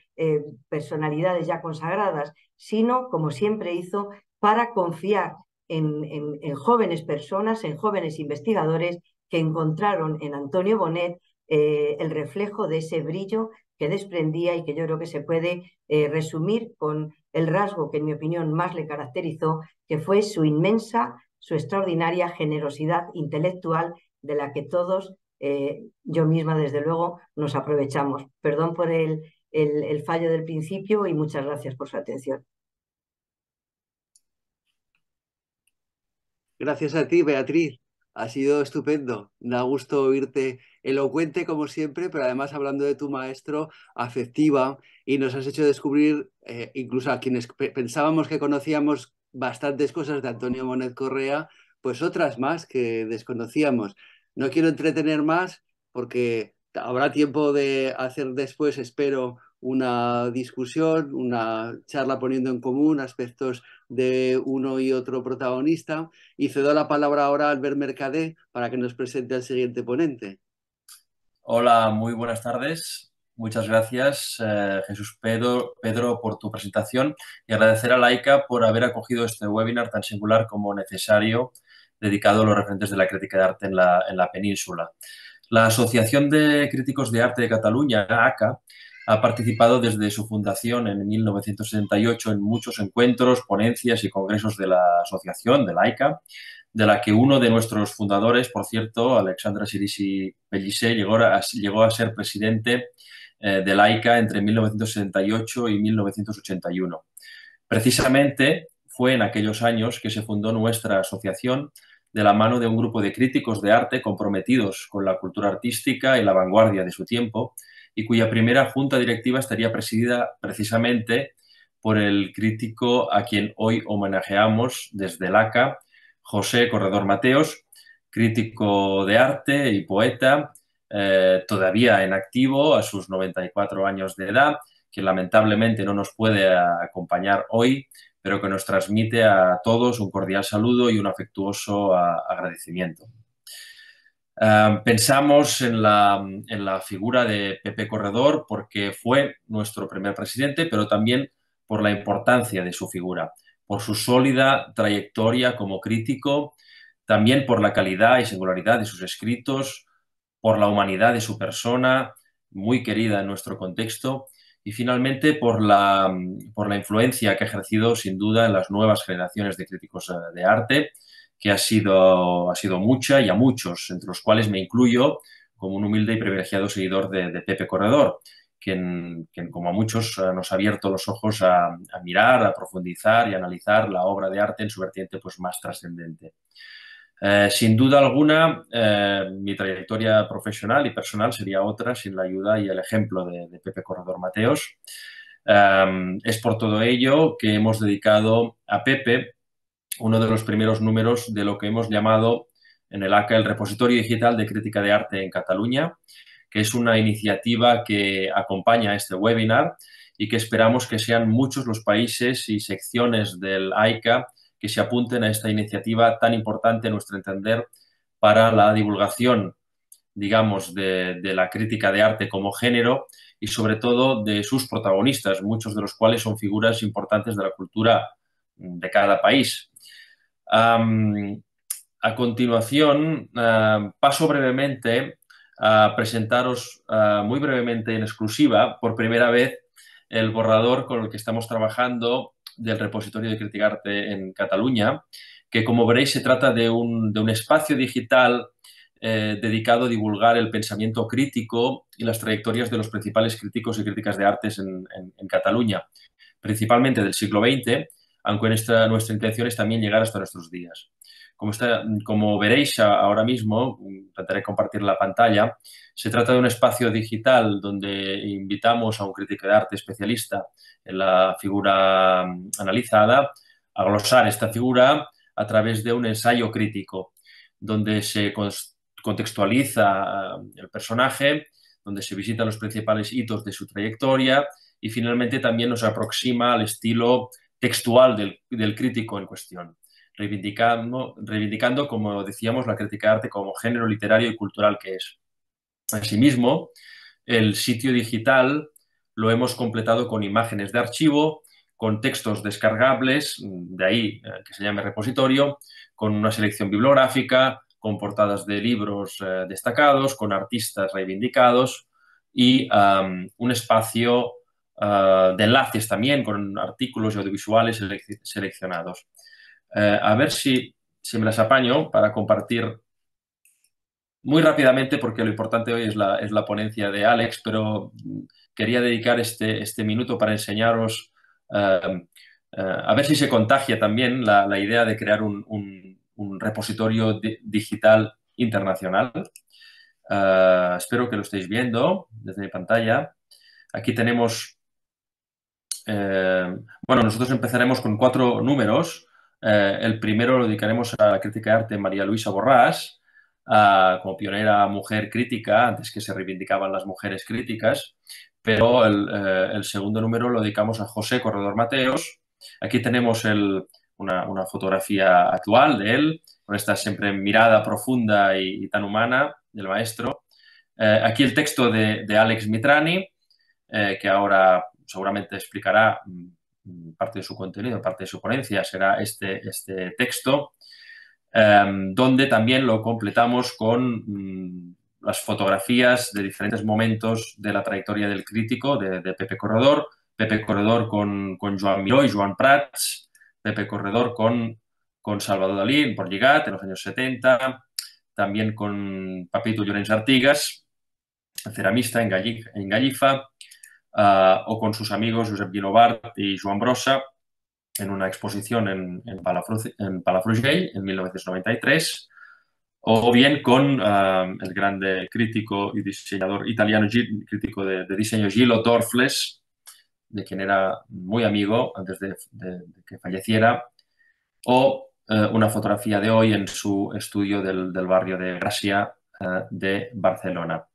personalidades ya consagradas, sino, como siempre hizo, para confiar en, jóvenes personas, en jóvenes investigadores que encontraron en Antonio Bonet eh, el reflejo de ese brillo que desprendía y que yo creo que se puede eh, resumir con el rasgo que en mi opinión más le caracterizó, que fue su inmensa, su extraordinaria generosidad intelectual de la que todos, eh, yo misma desde luego, nos aprovechamos. Perdón por el fallo del principio y muchas gracias por su atención. Gracias a ti, Beatriz. Ha sido estupendo. Da gusto oírte elocuente como siempre, pero además hablando de tu maestro, afectiva, y nos has hecho descubrir, eh, incluso a quienes pensábamos que conocíamos bastantes cosas de Antonio Monet Correa, pues otras más que desconocíamos. No quiero entretener más porque habrá tiempo de hacer después, espero, una discusión, una charla poniendo en común aspectos de uno y otro protagonista. Y cedo la palabra ahora a Albert Mercadé para que nos presente al siguiente ponente. Hola, muy buenas tardes. Muchas gracias, eh, Jesús Pedro, Pedro, por tu presentación y agradecer a Laica por haber acogido este webinar tan singular como necesario dedicado a los referentes de la crítica de arte en la, en la península. La Asociación de Críticos de Arte de Cataluña, ACA, ha participado desde su fundación en 1968 en muchos encuentros, ponencias y congresos de la asociación, de la ICA, de la que uno de nuestros fundadores, por cierto, Alexandra Sirisi Pellicé, llegó a, ser presidente eh, de la entre 1978 y 1981. Precisamente fue en aquellos años que se fundó nuestra asociación de la mano de un grupo de críticos de arte comprometidos con la cultura artística y la vanguardia de su tiempo, y cuya primera junta directiva estaría presidida precisamente por el crítico a quien hoy homenajeamos desde LACA, José Corredor Mateos, crítico de arte y poeta, eh, todavía en activo a sus 94 años de edad, que lamentablemente no nos puede acompañar hoy, pero que nos transmite a todos un cordial saludo y un afectuoso agradecimiento. Em, pensamos en la, figura de Pepe Corredor porque fue nuestro primer presidente, pero también por la importancia de su figura, por su sólida trayectoria como crítico, también por la calidad y singularidad de sus escritos, por la humanidad de su persona, muy querida en nuestro contexto, y finalmente por la influencia que ha ejercido sin duda en las nuevas generaciones de críticos eh, de arte, que ha sido, ha sido mucha y a muchos, entre los cuales me incluyo como un humilde y privilegiado seguidor de, Pepe Corredor, quien, como a muchos eh, nos ha abierto los ojos a, mirar, a profundizar y analizar la obra de arte en su vertiente pues, más trascendente. Eh, sin duda alguna, eh, mi trayectoria profesional y personal sería otra sin la ayuda y el ejemplo de, Pepe Corredor Mateos. es por todo ello que hemos dedicado a Pepe uno de los primeros números de lo que hemos llamado en el ACA el Repositorio Digital de Crítica de Arte en Cataluña, que es una iniciativa que acompaña a este webinar y que esperamos que sean muchos los países y secciones del AICA que se apunten a esta iniciativa tan importante a nuestro entender para la divulgación, digamos, de la crítica de arte como género y sobre todo de sus protagonistas, muchos de los cuales son figuras importantes de la cultura de cada país a continuación, paso brevemente a presentaros muy brevemente en exclusiva, por primera vez, el borrador con el que estamos trabajando del repositorio de Crítica Arte en Cataluña, que como veréis se trata de un, espacio digital eh, dedicado a divulgar el pensamiento crítico y las trayectorias de los principales críticos y críticas de artes en Cataluña, principalmente del siglo XX, aunque nuestra, nuestra intención es también llegar hasta nuestros días. Como, como veréis ahora mismo, trataré de compartir la pantalla, se trata de un espacio digital donde invitamos a un crítico de arte especialista en la figura mm, analizada a glosar esta figura a través de un ensayo crítico, donde se contextualiza mm, el personaje, donde se visitan los principales hitos de su trayectoria y finalmente también nos aproxima al estilo textual del, crítico en cuestión, reivindicando, reivindicando, como decíamos, la crítica de arte como género literario y cultural que es. Asimismo, el sitio digital lo hemos completado con imágenes de archivo, con textos descargables, de ahí eh, que se llame repositorio, con una selección bibliográfica, con portadas de libros eh, destacados, con artistas reivindicados y un espacio eh, de enlaces también con artículos audiovisuales seleccionados. Eh, a ver si, si, me las apaño para compartir muy rápidamente, porque lo importante hoy es la, es la ponencia de Alex, pero mm, quería dedicar este, este minuto para enseñaros, eh, a ver si se contagia también la, idea de crear un, repositorio digital internacional. espero que lo estéis viendo desde mi pantalla. Aquí tenemos eh, bueno, nosotros empezaremos con cuatro números. Eh, el primero lo dedicaremos a la crítica de arte María Luisa Borrás, como pionera mujer crítica, antes que se reivindicaban las mujeres críticas. Pero el, eh, segundo número lo dedicamos a José Corredor Mateos. Aquí tenemos una, fotografía actual de él, con esta siempre mirada profunda y, tan humana del maestro. aquí el texto de, de Alex Mitrani, que ahora seguramente explicará mm, parte de su contenido, parte de su ponencia, será este, este texto, em, donde también lo completamos con mm, las fotografías de diferentes momentos de la trayectoria del crítico, de, Pepe Corredor, Pepe Corredor con, Joan Miró y Joan Prats, Pepe Corredor con, con Salvador Dalí, en Porligat en los años 70, también con Papito Llorens Artigas, ceramista en, Gallif en Gallifa, eh, o con sus amigos Josep Guinovart y Joan Brossa en una exposición en, en, en en 1993, o bien con eh, el grande crítico y diseñador italiano, crítico de, diseño Gillo Torfles, de quien era muy amigo antes de, que falleciera, o eh, una fotografía de hoy en su estudio del, barrio de Gracia de Barcelona.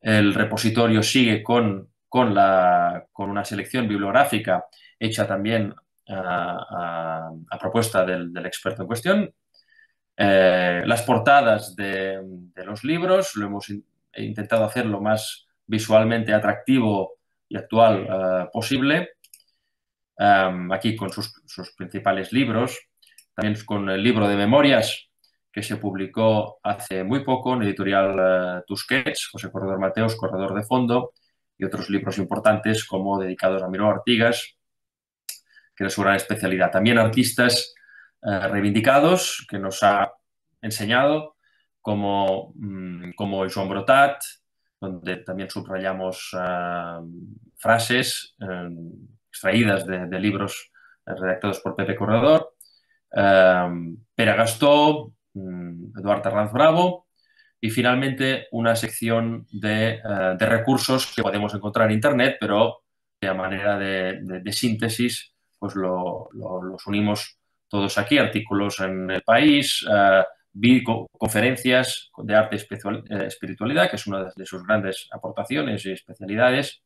El repositorio sigue con con, una selección bibliográfica hecha también a, propuesta del, experto en cuestión. Eh, las portadas de, los libros lo hemos intentado hacer lo más visualmente atractivo y actual eh, posible. aquí con sus, principales libros, también con el libro de memorias que se publicó hace muy poco en editorial eh, Tusquets, José Corredor Mateos, Corredor de Fondo, y otros libros importantes como dedicados a Miró Artigas, que es su gran especialidad. También artistas eh, reivindicados que nos ha enseñado, como, mm, como Joan Brotat, donde también subrayamos eh, frases eh, extraídas de, libros redactados por Pepe Corredor, Pera Gastó, mm, Eduardo Arranz Bravo, y finalmente, una sección eh, de, recursos que podemos encontrar en Internet, pero de manera de, síntesis, pues los unimos todos aquí, artículos en el país, eh, conferencias de arte y eh, espiritualidad, que es una de sus grandes aportaciones y especialidades.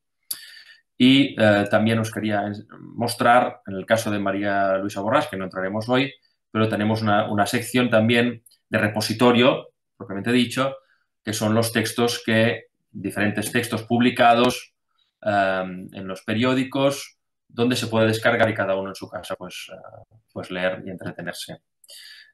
Y también os quería mostrar, en el caso de María Luisa Borrás, que no entraremos hoy, pero tenemos una, una sección también de repositorio propiamente dicho, que son los textos que, diferentes textos publicados em, en los periódicos, donde se puede descargar y cada uno en su casa pues, eh, pues leer y entretenerse.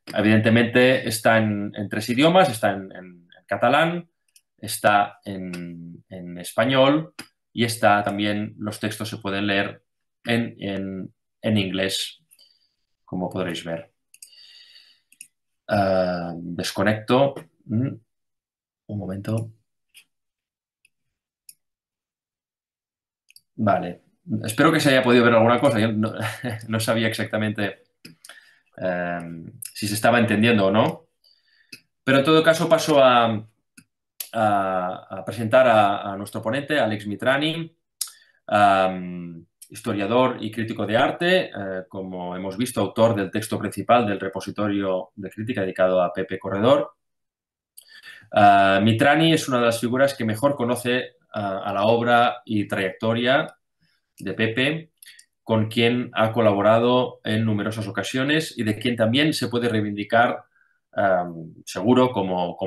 Evidentemente está en, tres idiomas, está en, catalán, está en, español y está también, los textos se pueden leer en, inglés, como podréis ver. Eh, desconecto Mm. un momento. Vale. Espero que se haya podido ver alguna cosa. Yo no, sabía exactamente em, si se estaba entendiendo o no. Pero en todo caso paso a, presentar a, nuestro ponente, Alex Mitrani, em, historiador y crítico de arte, eh, como hemos visto, autor del texto principal del repositorio de crítica dedicado a Pepe Corredor Ah, Mitrani es una de las figuras que mejor conoce a la obra y trayectoria de Pepe, con quien ha colaborado en numerosas ocasiones y de quien también se puede reivindicar seguro como,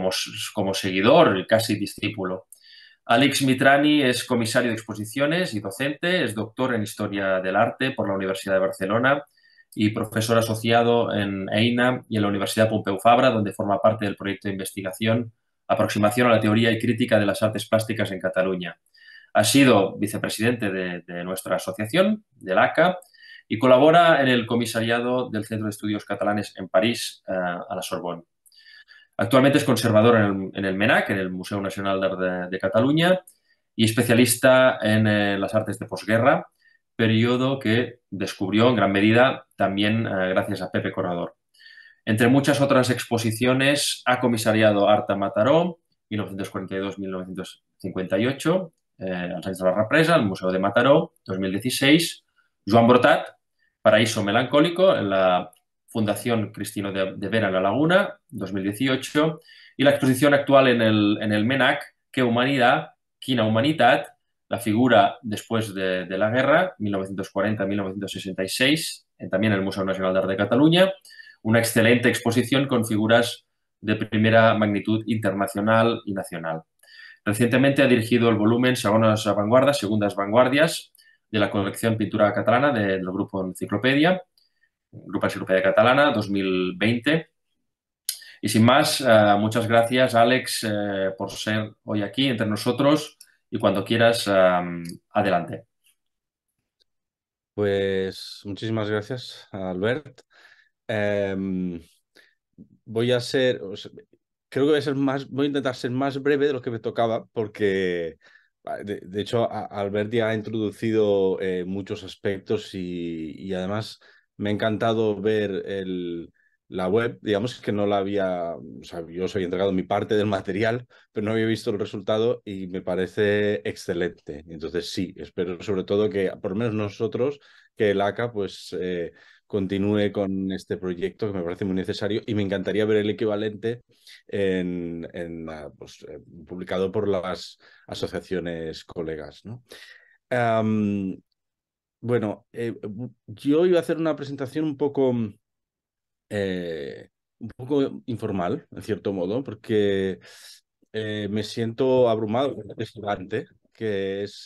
seguidor y casi discípulo. Alex Mitrani es comisario de exposiciones y docente, es doctor en Historia del Arte por la Universidad de Barcelona y profesor asociado en EINA y en la Universidad Pompeu Fabra, donde forma parte del proyecto de investigación aproximación a la teoría y crítica de las artes plásticas en Cataluña. Ha sido vicepresidente de, nuestra asociación, del ACA, y colabora en el comisariado del Centro de Estudios Catalanes en París, eh, a la Sorbonne. Actualmente es conservador en el, MENAC, en el Museo Nacional de, de Cataluña, y especialista en eh, las artes de posguerra, periodo que descubrió en gran medida también eh, gracias a Pepe Corredor. Entre muchas otras exposiciones, ha comisariado Arta Mataró, 1942-1958, eh, de la represa, el Museo de Mataró, 2016, Joan Brotat, Paraíso Melancólico, en la Fundación Cristino de, Vera en la Laguna, 2018, y la exposición actual en el, MENAC, Qué humanidad, quina humanitat, la figura después de, de la guerra, 1940-1966, también en el Museo Nacional de Arte de Cataluña, una excelente exposición con figuras de primera magnitud internacional y nacional. Recientemente ha dirigido el volumen Segundas Vanguardias, Segundas Vanguardias de la colección Pintura Catalana del Grupo Enciclopedia, Grupo Enciclopedia Catalana 2020. Y sin más, eh, muchas gracias Alex eh, por ser hoy aquí entre nosotros y cuando quieras, adelante. Pues muchísimas gracias, Albert. Em, voy a ser, creo que voy a ser más, voy a intentar ser más breve de lo que me tocaba porque... De, de, hecho, Alberti ha introducido eh, muchos aspectos y, además me ha encantado ver el, la web. Digamos que no la había, sea, yo os había entregado mi parte del material, pero no había visto el resultado y me parece excelente. Entonces, sí, espero sobre todo que, por lo menos nosotros, que el ACA, pues... Eh, continúe con este proyecto que me parece muy necesario y me encantaría ver el equivalente en, ah, pues, eh, publicado por las asociaciones colegas. ¿no? bueno, eh, yo iba a hacer una presentación un poco, eh, un poco informal, en cierto modo, porque me siento abrumado por este estudiante que es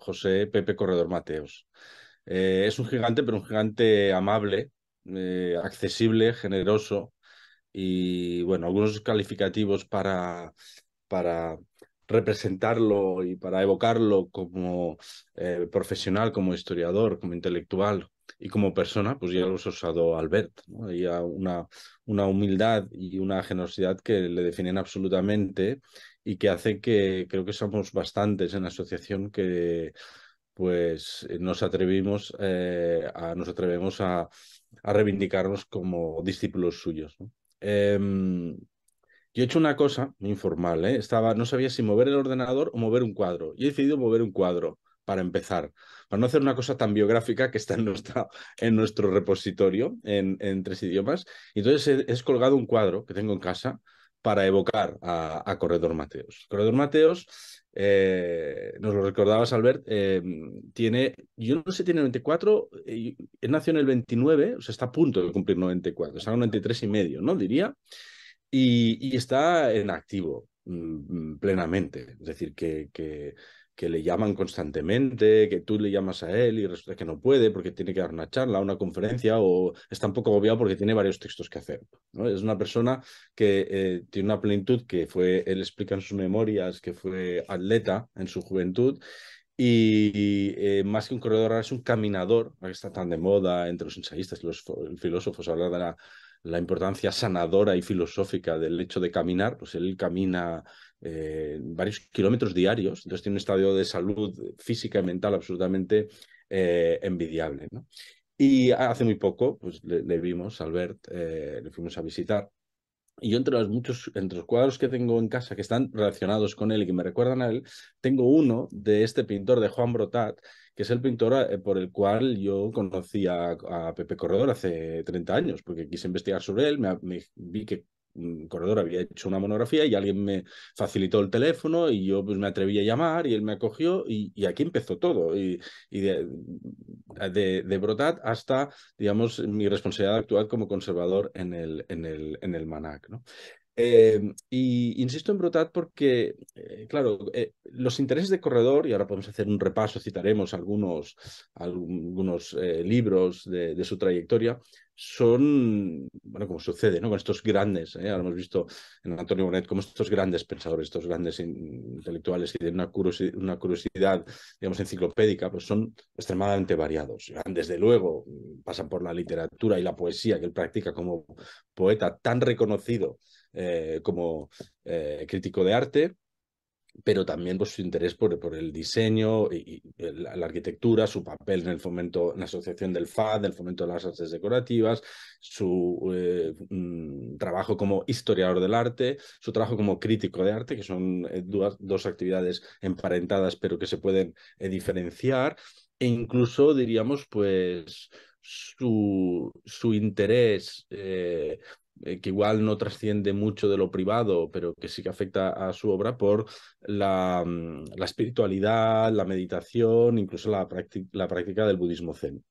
José Pepe Corredor Mateos. Eh, es un gigante, pero un gigante amable, eh, accesible, generoso y, bueno, algunos calificativos para, para representarlo y para evocarlo como eh, profesional, como historiador, como intelectual y como persona, pues ya los ha usado Albert. ¿no? una, una humildad y una generosidad que le definen absolutamente y que hace que creo que somos bastantes en la asociación que pues eh, nos atrevimos, eh, a, nos atrevemos a, reivindicarnos como discípulos suyos. Em, yo he hecho una cosa informal, ¿eh? Estaba, no sabía si mover el ordenador o mover un cuadro. Y he decidido mover un cuadro para empezar, para no hacer una cosa tan biográfica que está en, nuestra, en nuestro repositorio en, tres idiomas. Entonces he, he colgado un cuadro que tengo en casa para evocar a, Corredor Mateos. Corredor Mateos, eh, nos lo recordabas Albert, em, tiene, yo no sé, tiene 94, él eh, nació en el 29, o sea, está a punto de cumplir 94, está en 93 y medio, ¿no? Diría, y, está en activo mm, mm, plenamente, es decir, que que le llaman constantemente, que tú le llamas a él y resulta que no puede porque tiene que dar una charla, una conferencia o está un poco agobiado porque tiene varios textos que hacer. ¿no? Es una persona que eh, tiene una plenitud que fue, él explica en sus memorias que fue atleta en su juventud y eh, más que un corredor es un caminador, que está tan de moda entre los ensayistas y los filósofos hablar de la, la importancia sanadora y filosófica del hecho de caminar, pues él camina eh, varios kilómetros diarios, entonces tiene un estado de salud física y mental absolutamente eh, envidiable. Y hace muy poco pues, le, vimos vimos, Albert, eh, le fuimos a visitar. Y yo entre los muchos, entre los cuadros que tengo en casa que están relacionados con él y que me recuerdan a él, tengo uno de este pintor, de Juan Brotat, que es el pintor por el cual yo conocí a, Pepe Corredor hace 30 años, porque quise investigar sobre él, me vi que corredor había hecho una monografía y alguien me facilitó el teléfono y yo pues, me atreví a llamar y él me acogió y, aquí empezó todo. Y, de, de, Brotat hasta, digamos, mi responsabilidad actual como conservador en el, en el, en el MANAC. ¿no? Eh, y insisto en Brotat porque, eh, claro, eh, los intereses de corredor, y ahora podemos hacer un repaso, citaremos algunos, algunos libros de, su trayectoria, son, bueno, como sucede, ¿no? Con estos grandes, ¿eh? ahora hemos visto en Antonio Bonet, como estos grandes pensadores, estos grandes intelectuales que tienen una curiosidad, digamos, enciclopédica, pues son extremadamente variados. Desde luego, pasan por la literatura y la poesía que él practica como poeta tan reconocido eh, como eh, crítico de arte, pero también pues, su interés por, el diseño y, la, arquitectura, su papel en el fomento, en la asociación del FAD, el fomento de las artes decorativas, su eh, mm, trabajo como historiador del arte, su trabajo como crítico de arte, que son eh, dos, actividades emparentadas pero que se pueden eh, diferenciar, e incluso diríamos pues su, su interés eh, que igual no trasciende mucho de lo privado, pero que sí que afecta a su obra por la, mm, la espiritualidad, la meditación, incluso la, práctica del budismo zen.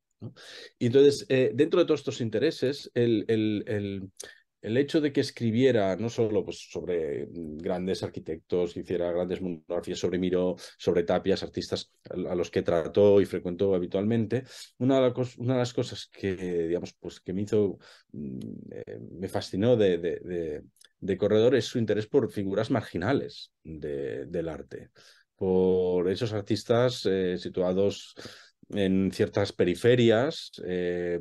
Y entonces, eh, dentro de todos estos intereses, el, el, el hecho de que escribiera no solo pues, sobre grandes arquitectos, que hiciera grandes monografías sobre Miro, sobre Tapias, artistas a los que trató y frecuentó habitualmente, una de, las, cosas que, digamos, pues, que me hizo, mm, eh, me fascinó de, de, Corredor es su interés por figuras marginales del arte, por esos artistas eh, situados en ciertas periferias. Eh,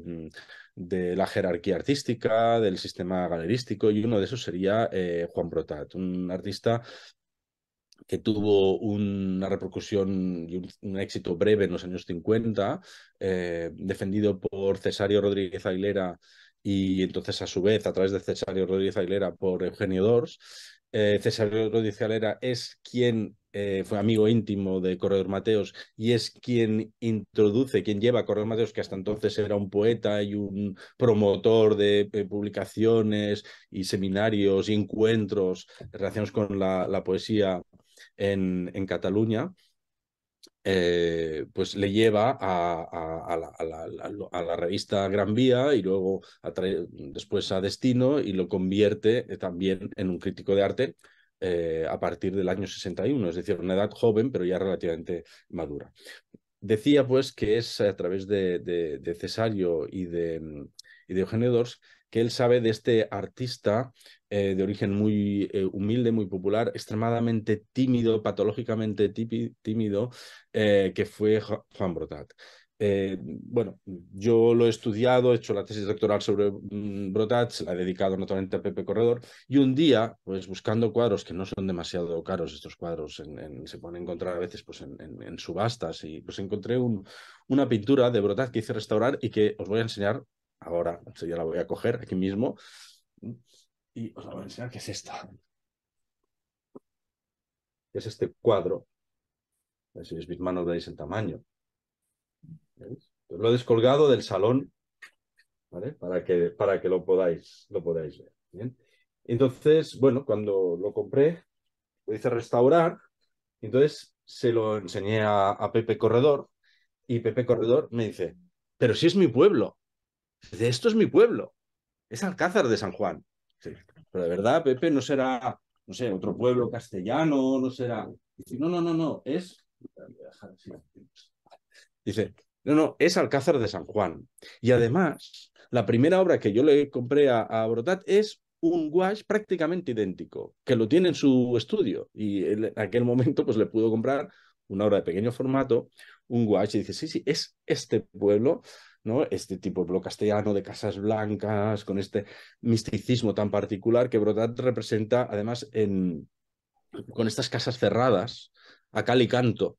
de la jerarquía artística, del sistema galerístico, y uno de esos sería eh, Juan Protat, un artista que tuvo una repercusión y un, éxito breve en los años 50, eh, defendido por Cesario Rodríguez Aguilera y entonces a su vez a través de Cesario Rodríguez Aguilera por Eugenio Dors, eh, Cesario Rodríguez Calera es quien eh, fue amigo íntimo de Corredor Mateos y es quien introduce, quien lleva a Corredor Mateos, que hasta entonces era un poeta y un promotor de eh, publicaciones y seminarios y encuentros relacionados con la, poesía en Cataluña. Eh, pues le lleva a, la, revista Gran Vía y luego después a Destino y lo convierte eh, también en un crítico de arte eh, a partir del año 61, es decir, una edad joven pero ya relativamente madura. Decía pues que es a través de, Cesario y de, y que él sabe de este artista eh, de origen muy eh, humilde, muy popular, extremadamente tímido, patológicamente tímido, eh, que fue Juan Brotat. bueno, yo lo he estudiado, he hecho la tesis doctoral sobre mm, Brotats, la he dedicado naturalmente a Pepe Corredor, y un día, pues buscando cuadros que no son demasiado caros, estos cuadros se pueden encontrar a veces pues, en, subastas, y pues encontré una pintura de Brotat que hice restaurar y que os voy a enseñar Ahora, yo la voy a coger aquí mismo y os la voy a enseñar qué es esta. Es este cuadro. Si es manos veis el tamaño. lo he descolgado del salón ¿vale? para, que, para que lo podáis, lo podáis ver. Entonces, bueno, cuando lo compré, lo hice restaurar. Entonces se lo enseñé a Pepe Corredor y Pepe Corredor me dice, pero si es mi pueblo. Dice, esto es mi pueblo, es Alcázar de San Juan. Sí. Pero de verdad, Pepe, no será, no sé, otro pueblo castellano, no será. Dice, no, no, no, no, es. Dice, no, no, es Alcázar de San Juan. Y además, la primera obra que yo le compré a, a Brotat es un gouache prácticamente idéntico, que lo tiene en su estudio. Y en aquel momento, pues le pudo comprar una obra de pequeño formato, un gouache, y dice, sí, sí, es este pueblo ¿no? Este tipo de castellano de Casas Blancas, con este misticismo tan particular que Brodat representa, además, en, con estas casas cerradas, a cal y canto.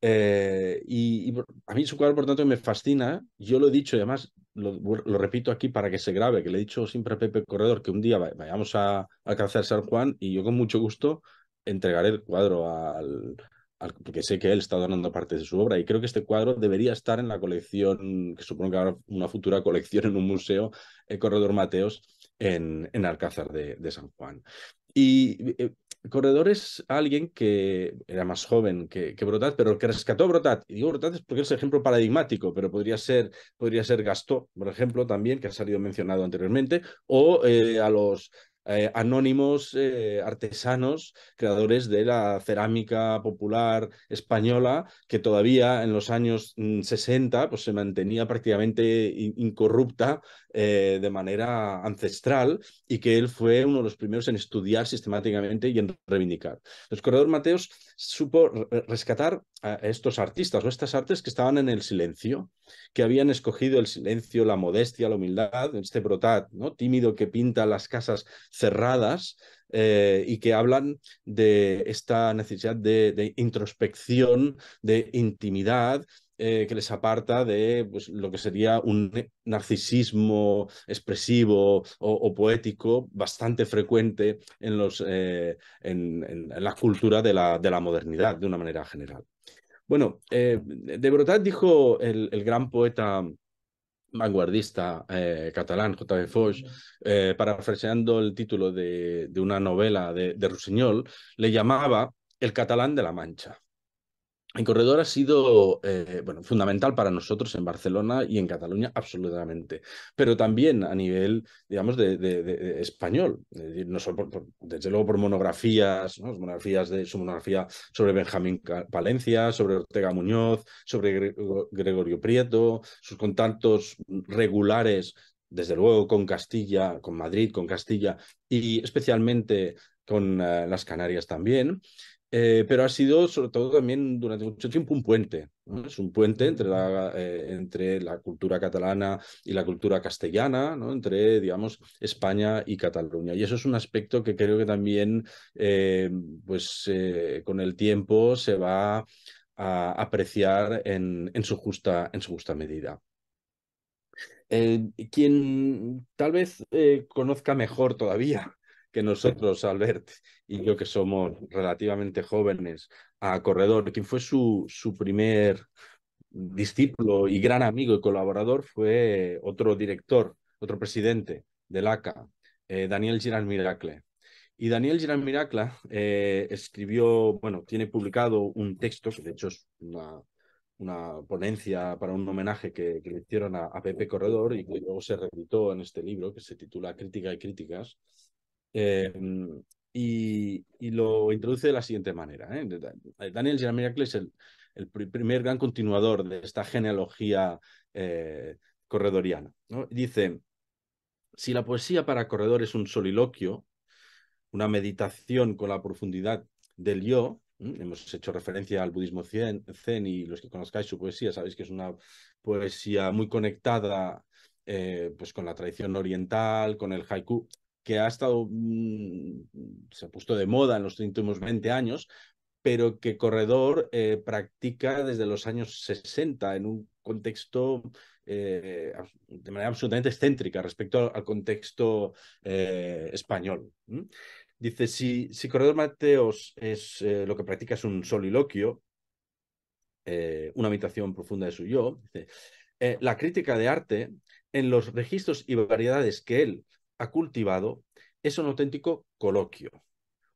Eh, y, a mí su cuadro, por tanto, me fascina. Yo lo he dicho, y además lo, repito aquí para que se grabe, que le he dicho siempre a Pepe Corredor que un día vayamos a, a alcanzar San Juan y yo con mucho gusto entregaré el cuadro al, porque sé que él está donando parte de su obra y creo que este cuadro debería estar en la colección, que supongo que habrá una futura colección en un museo, el eh, Corredor Mateos, en, en Alcázar de, San Juan. Y eh, Corredor es alguien que era más joven que, que Brotat, pero que rescató a Brotat. Y digo Brotat es porque es ejemplo paradigmático, pero podría ser, podría ser Gastó, por ejemplo, también, que ha salido mencionado anteriormente, o eh, a los eh, anónimos eh, artesanos, creadores de la cerámica popular española, que todavía en los años 60 mm, pues, se mantenía prácticamente incorrupta eh, de manera ancestral y que él fue uno de los primeros en estudiar sistemáticamente y en reivindicar. El Corredor Mateos supo rescatar a estos artistas o estas artes que estaban en el silencio, que habían escogido el silencio, la modestia, la humildad, este brotat ¿no? tímido que pinta las casas cerradas, eh, y que hablan de esta necesidad de, introspección, de intimidad eh, que les aparta de pues, lo que sería un narcisismo expresivo o, poético bastante frecuente en, los, eh, en, la cultura de la, de la modernidad de una manera general. Bueno, eh, de verdad dijo el, gran poeta vanguardista catalán, J.B. Foch, parafraseando el título de, una novela de, de, Rusiñol, le llamaba el catalán de la Mancha. El corredor ha sido eh, bueno, fundamental para nosotros en Barcelona y en Cataluña, absolutamente, pero también a nivel, digamos, de, español, no solo desde luego por monografías, monografías de, su monografía sobre Benjamín Palencia, sobre Ortega Muñoz, sobre Gregorio Prieto, sus contactos regulares, desde luego con Castilla, con Madrid, con Castilla y especialmente con eh, las Canarias también. Eh, pero ha sido, sobre todo, también durante mucho tiempo un puente. Es un puente eh, entre la, cultura catalana y la cultura castellana, entre, digamos, España y Cataluña. Y eso es un aspecto que creo que también, eh, pues, con el tiempo se va a apreciar en su, justa, en su justa medida. quien tal vez conozca mejor todavía que nosotros, Albert y yo, que somos relativamente jóvenes, a Corredor, quien fue su, su primer discípulo y gran amigo y colaborador fue otro director, otro presidente del ACA, eh, Daniel Girard Miracle. Y Daniel Girard Miracle eh, escribió, bueno, tiene publicado un texto, que de hecho es una, una ponencia para un homenaje que, que le hicieron a, a, Pepe Corredor y que luego se reeditó en este libro que se titula Crítica y Críticas, Em, y, lo introduce de la siguiente manera. ¿eh? Daniel Miracle es el, primer gran continuador de esta genealogía eh, corredoriana. Dice, si la poesía para corredor es un soliloquio, una meditación con la profundidad del yo, Hemos hecho referencia al budismo zen, y los que conozcáis su poesía sabéis que es una poesía muy conectada eh, pues con la tradición oriental, con el haiku que ha estado, mm, se ha puesto de moda en los últimos 20 años, pero que Corredor eh, practica desde los años 60 en un contexto eh, de manera absolutamente excéntrica respecto al, contexto eh, español. Dice, si, si, Corredor Mateos es lo que practica es un soliloquio, una habitación profunda de su yo, dice, la crítica de arte en los registros y variedades que él ha cultivado es un auténtico coloquio,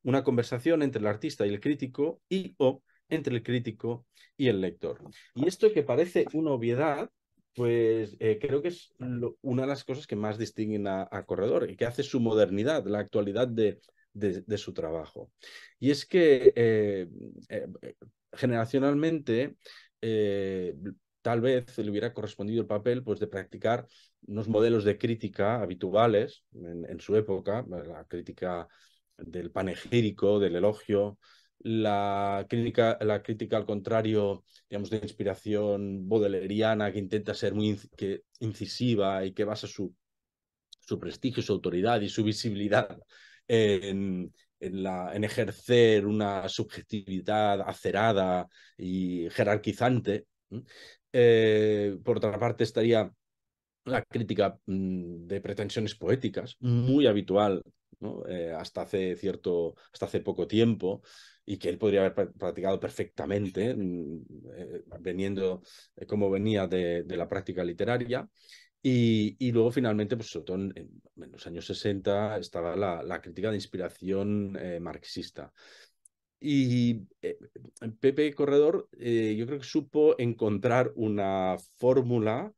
una conversación entre el artista y el crítico y o entre el crítico y el lector. Y esto que parece una obviedad, pues eh, creo que es una de las cosas que más distinguen a, Corredor y que hace su modernidad, la actualidad de, de, su trabajo. Y es que eh, eh, generacionalmente tal vez le hubiera correspondido el papel pues, de practicar unos modelos de crítica habituales en, su época, la crítica del panegírico, del elogio, la crítica, la crítica al contrario, digamos, de inspiración bodeleriana, que intenta ser muy incisiva y que basa su, prestigio, su autoridad y su visibilidad en, en, la, en ejercer una subjetividad acerada y jerarquizante, eh, por otra parte estaría la crítica mm, de pretensiones poéticas, muy habitual eh, hasta, hace cierto, hasta hace poco tiempo, y que él podría haber practicado perfectamente, mm, eh, veniendo como venía de, la práctica literaria. Y, luego finalmente, pues en, los años 60, estaba la crítica de inspiración marxista. Y eh, Pepe Corredor, eh, yo creo que supo encontrar una fórmula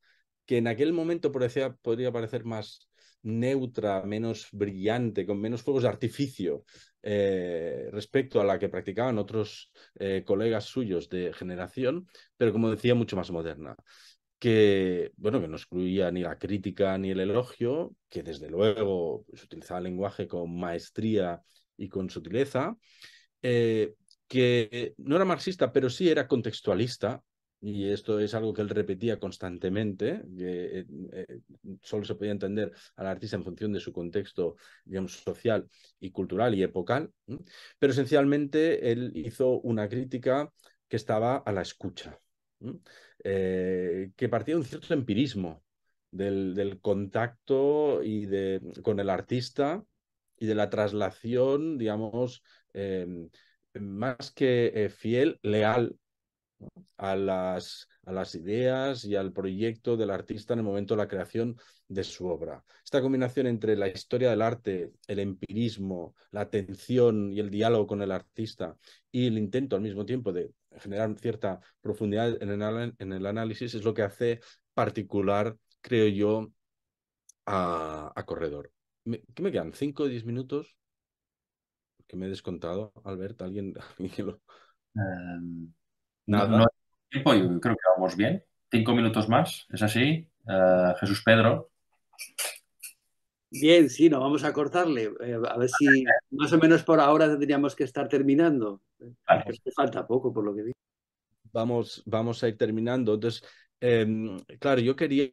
que en aquel momento parecía, podría parecer más neutra, menos brillante, con menos fuegos de artificio eh, respecto a la que practicaban otros colegas suyos de generación, pero como decía, mucho más moderna. Que, bueno, que no excluía ni la crítica ni el elogio, que desde luego se utilizaba el lenguaje con maestría y con sutileza, eh, que no era marxista, pero sí era contextualista, y esto es algo que él repetía constantemente, que eh, eh, solo se podía entender al artista en función de su contexto digamos, social y cultural y epocal, pero esencialmente él hizo una crítica que estaba a la escucha, que partía de un cierto empirismo del, contacto y de, con el artista y de la traslación, digamos, Em, más que eh, fiel, leal a las, a las ideas y al proyecto del artista en el momento de la creación de su obra. Esta combinación entre la historia del arte, el empirismo, la atención y el diálogo con el artista y el intento al mismo tiempo de generar cierta profundidad en el, análisis es lo que hace particular, creo yo, a, Corredor. ¿Qué me quedan? ¿Cinco o diez minutos? que me he descontado, Albert? ¿Alguien? alguien em, No, hay tiempo, y creo que vamos bien. Cinco minutos más, ¿es así? Eh, Jesús Pedro. Bien, sí, no, vamos a cortarle. Eh, a ver si más o menos por ahora tendríamos que estar terminando. falta poco, por lo que digo. Vamos, vamos a ir terminando. Entonces, em, claro, yo quería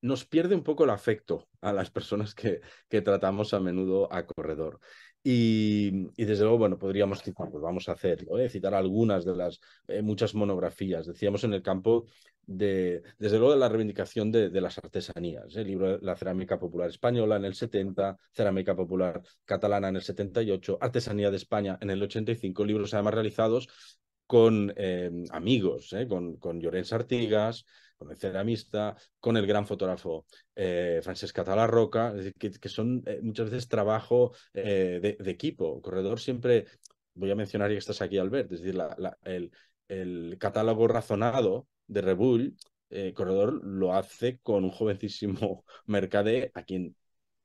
nos pierde un poco el afecto a las personas que, que, tratamos a menudo a corredor. Y, y, desde luego, bueno, podríamos citar, pues vamos a hacerlo, ¿eh? citar algunas de las eh, muchas monografías. Decíamos en el campo de, desde luego, de la reivindicación de, de las artesanías. ¿eh? El libro de La cerámica popular española en el 70, cerámica popular catalana en el 78, artesanía de España en el 85, libros además realizados con amigos, con, con Artigas, con el ceramista, con el gran fotógrafo eh, Francesca Francesc Roca, que, son eh, muchas veces trabajo eh, de, equipo. Corredor siempre, voy a mencionar y estás aquí, Albert, es decir, el, catálogo razonado de Rebull, Corredor lo hace con un jovencísimo mercade a quien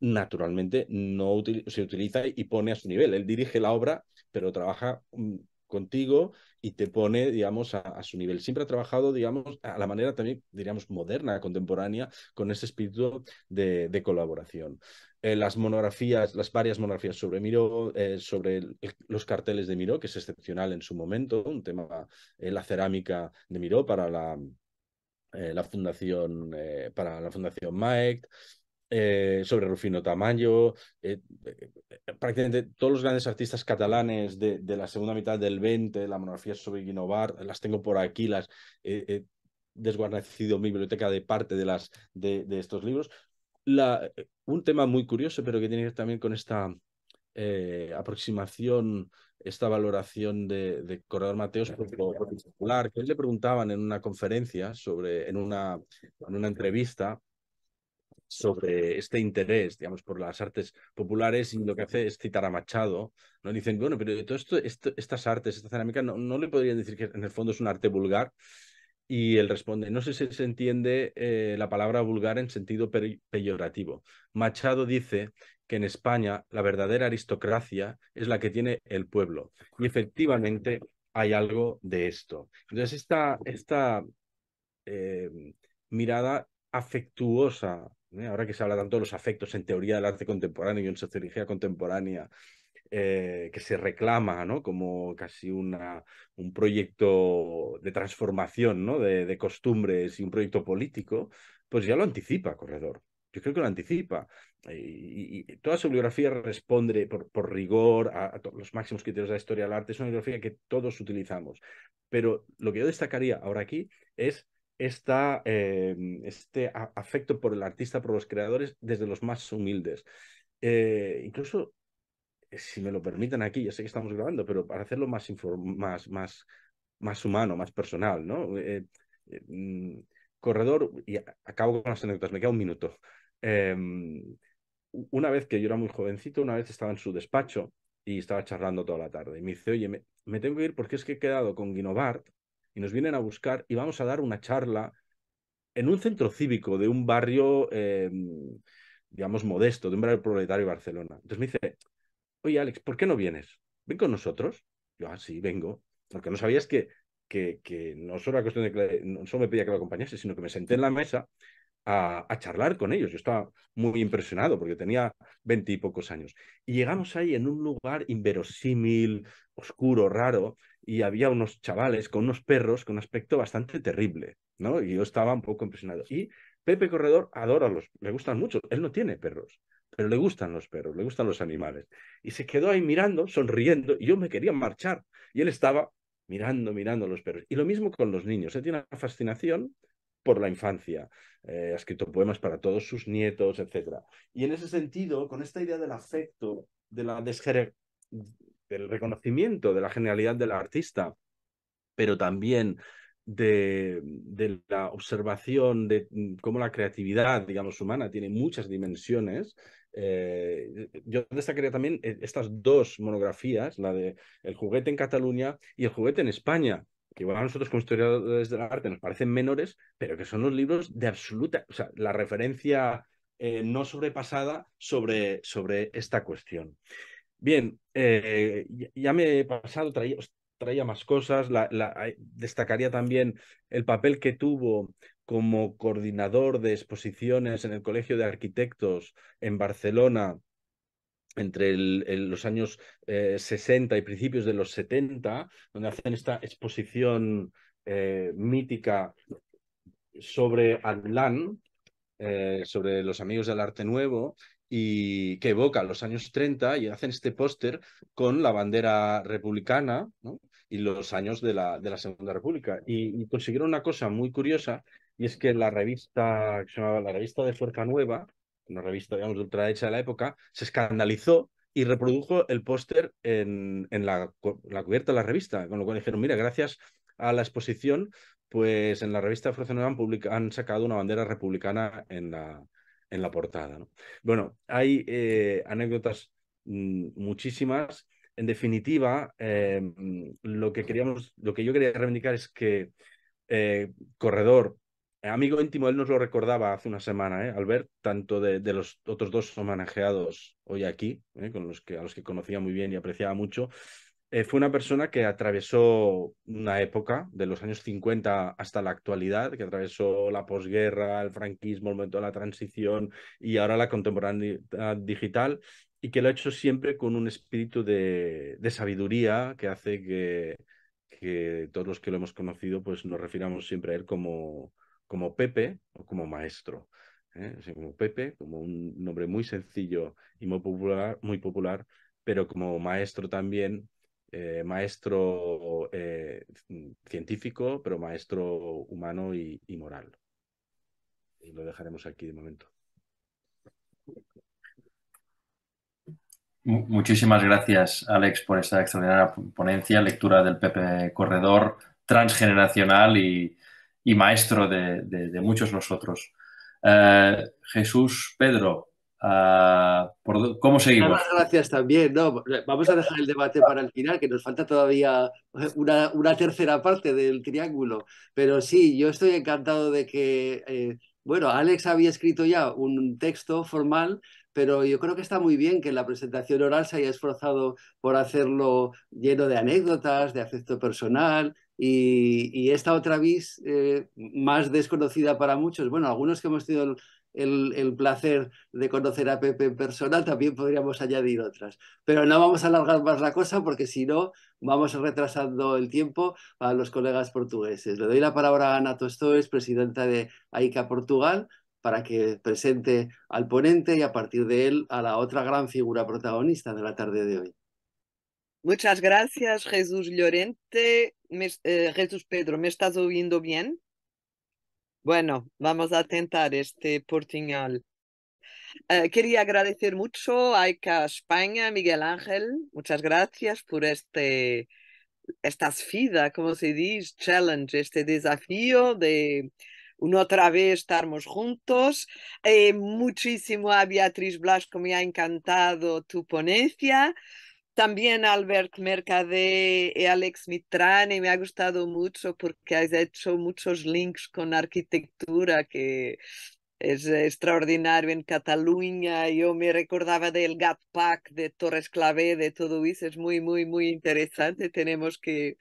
naturalmente no se utiliza y pone a su nivel. Él dirige la obra, pero trabaja mm, contigo y te pone, digamos, a, su nivel. Siempre ha trabajado, digamos, a la manera también, diríamos, moderna, contemporánea, con ese espíritu de, colaboración. Eh, las monografías, las varias monografías sobre Miro, eh, sobre los carteles de Miro, que es excepcional en su momento, un tema, eh, la cerámica de Miro para la, la fundación eh, para la fundación eh, sobre Rufino Tamayo, eh, eh, prácticamente todos los grandes artistas catalanes de, la segunda mitad del 20, la monografía sobre Guinovar, las tengo por aquí, las he desguarnecido mi biblioteca de parte de, las, de, estos libros. un tema muy curioso, pero que tiene que ver también con esta aproximación esta valoración de, de Corredor Mateos por lo particular, que le preguntaban en una conferencia sobre, en una, en una entrevista, sobre este interés, digamos, por las artes populares y lo que hace es citar a Machado, ¿no? dicen, bueno, pero todo esto, estas artes, esta cerámica, no, no, le podrían decir que en el fondo es un arte vulgar. Y él responde, no sé si se entiende eh, la palabra vulgar en sentido peyorativo. Machado dice que en España la verdadera aristocracia es la que tiene el pueblo. Y efectivamente hay algo de esto. Entonces, esta, esta eh, mirada afectuosa ¿eh? ahora que se habla tanto de los afectos en teoría del arte contemporáneo y en sociología contemporánea, eh, que se reclama como casi un proyecto de transformación ¿no? de, costumbres y un proyecto político, pues ya lo anticipa Corredor. Yo creo que lo anticipa. Y, toda su bibliografía responde por, rigor a, a los máximos criterios de la historia del arte. Es una bibliografía que todos utilizamos. Pero lo que yo destacaría ahora aquí es está em, este afecto por el artista, por los creadores, desde los más humildes. Eh, incluso, eh, si me lo permiten aquí, ya sé que estamos grabando, pero para hacerlo más, más, más, humano, más personal, ¿no? Eh, mm, corredor, y acabo con las anécdotas, me queda un minuto. Em, una vez que yo era muy jovencito, una vez estaba en su despacho y estaba charlando toda la tarde. Y me dice, oye, me, tengo que ir porque es que he quedado con Guinobart y nos vienen a buscar y vamos a dar una charla en un centro cívico de un barrio, eh, digamos, modesto, de un barrio proletario de Barcelona. Entonces me dice, oye Alex, ¿por qué no vienes? ¿Ven con nosotros? Yo, ah, sí, vengo. Porque no sabías que, que, que no solo era cuestión de que no solo me pedía que lo acompañase, sino que me senté en la mesa a, charlar con ellos. Yo estaba muy impresionado porque tenía veinte y pocos años. Y llegamos ahí en un lugar inverosímil, oscuro, raro, y había unos chavales con unos perros con aspecto bastante terrible, ¿no? Y yo estaba un poco impresionado. Y Pepe Corredor adora los, le gustan mucho, él no tiene perros, pero le gustan los perros, le gustan los animales. Y se quedó ahí mirando, sonriendo, y yo me quería marchar. Y él estaba mirando, mirando a los perros. Y lo mismo con los niños, él tiene una fascinación por la infancia, eh, ha escrito poemas para todos sus nietos, etc. Y en ese sentido, con esta idea del afecto, de la del reconocimiento de la genialidad del artista, pero también de, la observación de mm, cómo la creatividad, digamos, humana tiene muchas dimensiones. Eh, yo destacaría también eh, estas dos monografías, la de El juguete en Cataluña y El juguete en España, que igual a nosotros como historiadores del arte nos parecen menores, pero que son los libros de absoluta, o sea, la referencia eh, no sobrepasada sobre, sobre esta cuestión. Bien, eh, ya me he pasado, traía, traía más cosas, destacaría también el papel que tuvo como coordinador de exposiciones en el Colegio de Arquitectos en Barcelona entre los años 60 eh, y principios de los 70, donde hacen esta exposición eh, mítica sobre Atlán, eh, sobre los amigos del arte nuevo, y que evoca los años 30 y hacen este póster con la bandera republicana y los años de la, de la Segunda República. Y, y, consiguieron una cosa muy curiosa, y es que la revista, que se llamaba la revista de Fuerza Nueva, una revista, digamos, de ultraderecha de la época, se escandalizó y reprodujo el póster en, la, cubierta de la revista, con lo cual dijeron, mira, gracias a la exposición, pues en la revista Fuerza Nueva han sacado una bandera republicana en la, en la portada. Bueno, hay eh, anécdotas mm, muchísimas. En definitiva, em, lo que queríamos, lo que yo quería reivindicar es que eh, Corredor eh, amigo íntimo, él nos lo recordaba hace una semana, ¿eh? Albert, tanto de, los otros dos homenajeados hoy aquí, eh, con los que, a los que conocía muy bien y apreciaba mucho. Eh, fue una persona que atravesó una época de los años 50 hasta la actualidad, que atravesó la posguerra, el franquismo, el momento de la transición y ahora la contemporaneidad digital, y que lo ha hecho siempre con un espíritu de, sabiduría que hace que, que todos los que lo hemos conocido pues nos refiramos siempre a él como, como Pepe o como maestro. ¿eh? como Pepe, como un nombre muy sencillo y muy popular, muy popular pero como maestro también, eh, maestro eh, científico, pero maestro humano y, y moral. Y lo dejaremos aquí de momento. Muchísimas gracias, Alex, por esta extraordinaria ponencia, lectura del Pepe Corredor transgeneracional y, y maestro de, muchos nosotros. Eh, Jesús Pedro, ah, ¿cómo seguimos? Muchas gracias también. ¿no? Vamos a dejar el debate para el final, que nos falta todavía una, tercera parte del triángulo. Pero sí, yo estoy encantado de que, eh, bueno, Alex había escrito ya un texto formal, pero yo creo que está muy bien que la presentación oral se haya esforzado por hacerlo lleno de anécdotas, de afecto personal, y, esta otra bis, eh, más desconocida para muchos, bueno, algunos que hemos tenido el, placer de conocer a Pepe en persona, también podríamos añadir otras. Pero no vamos a alargar más la cosa porque si no, vamos retrasando el tiempo a los colegas portugueses. Le doy la palabra a Ana Tostoes, presidenta de AICA Portugal, para que presente al ponente y a partir de él a la otra gran figura protagonista de la tarde de hoy. Muchas gracias, Jesús Llorente. Eh, Jesús Pedro, ¿me estás oyendo bien? Bueno, vamos a tentar este portiñal. Eh, quería agradecer mucho a ICA España, Miguel Ángel. Muchas gracias por este, esta como se dice, challenge, este desafío de una otra vez estarmos juntos. Eh, muchísimo a Beatriz Blasco, me ha encantado tu ponencia. También Albert Mercadé y eh, Alex y me ha gustado mucho porque has hecho muchos links con arquitectura que es extraordinario en Cataluña. Yo me recordaba del Gatpack Pack de Torres Clavé, de todo eso. Es muy, muy, muy interesante. Tenemos que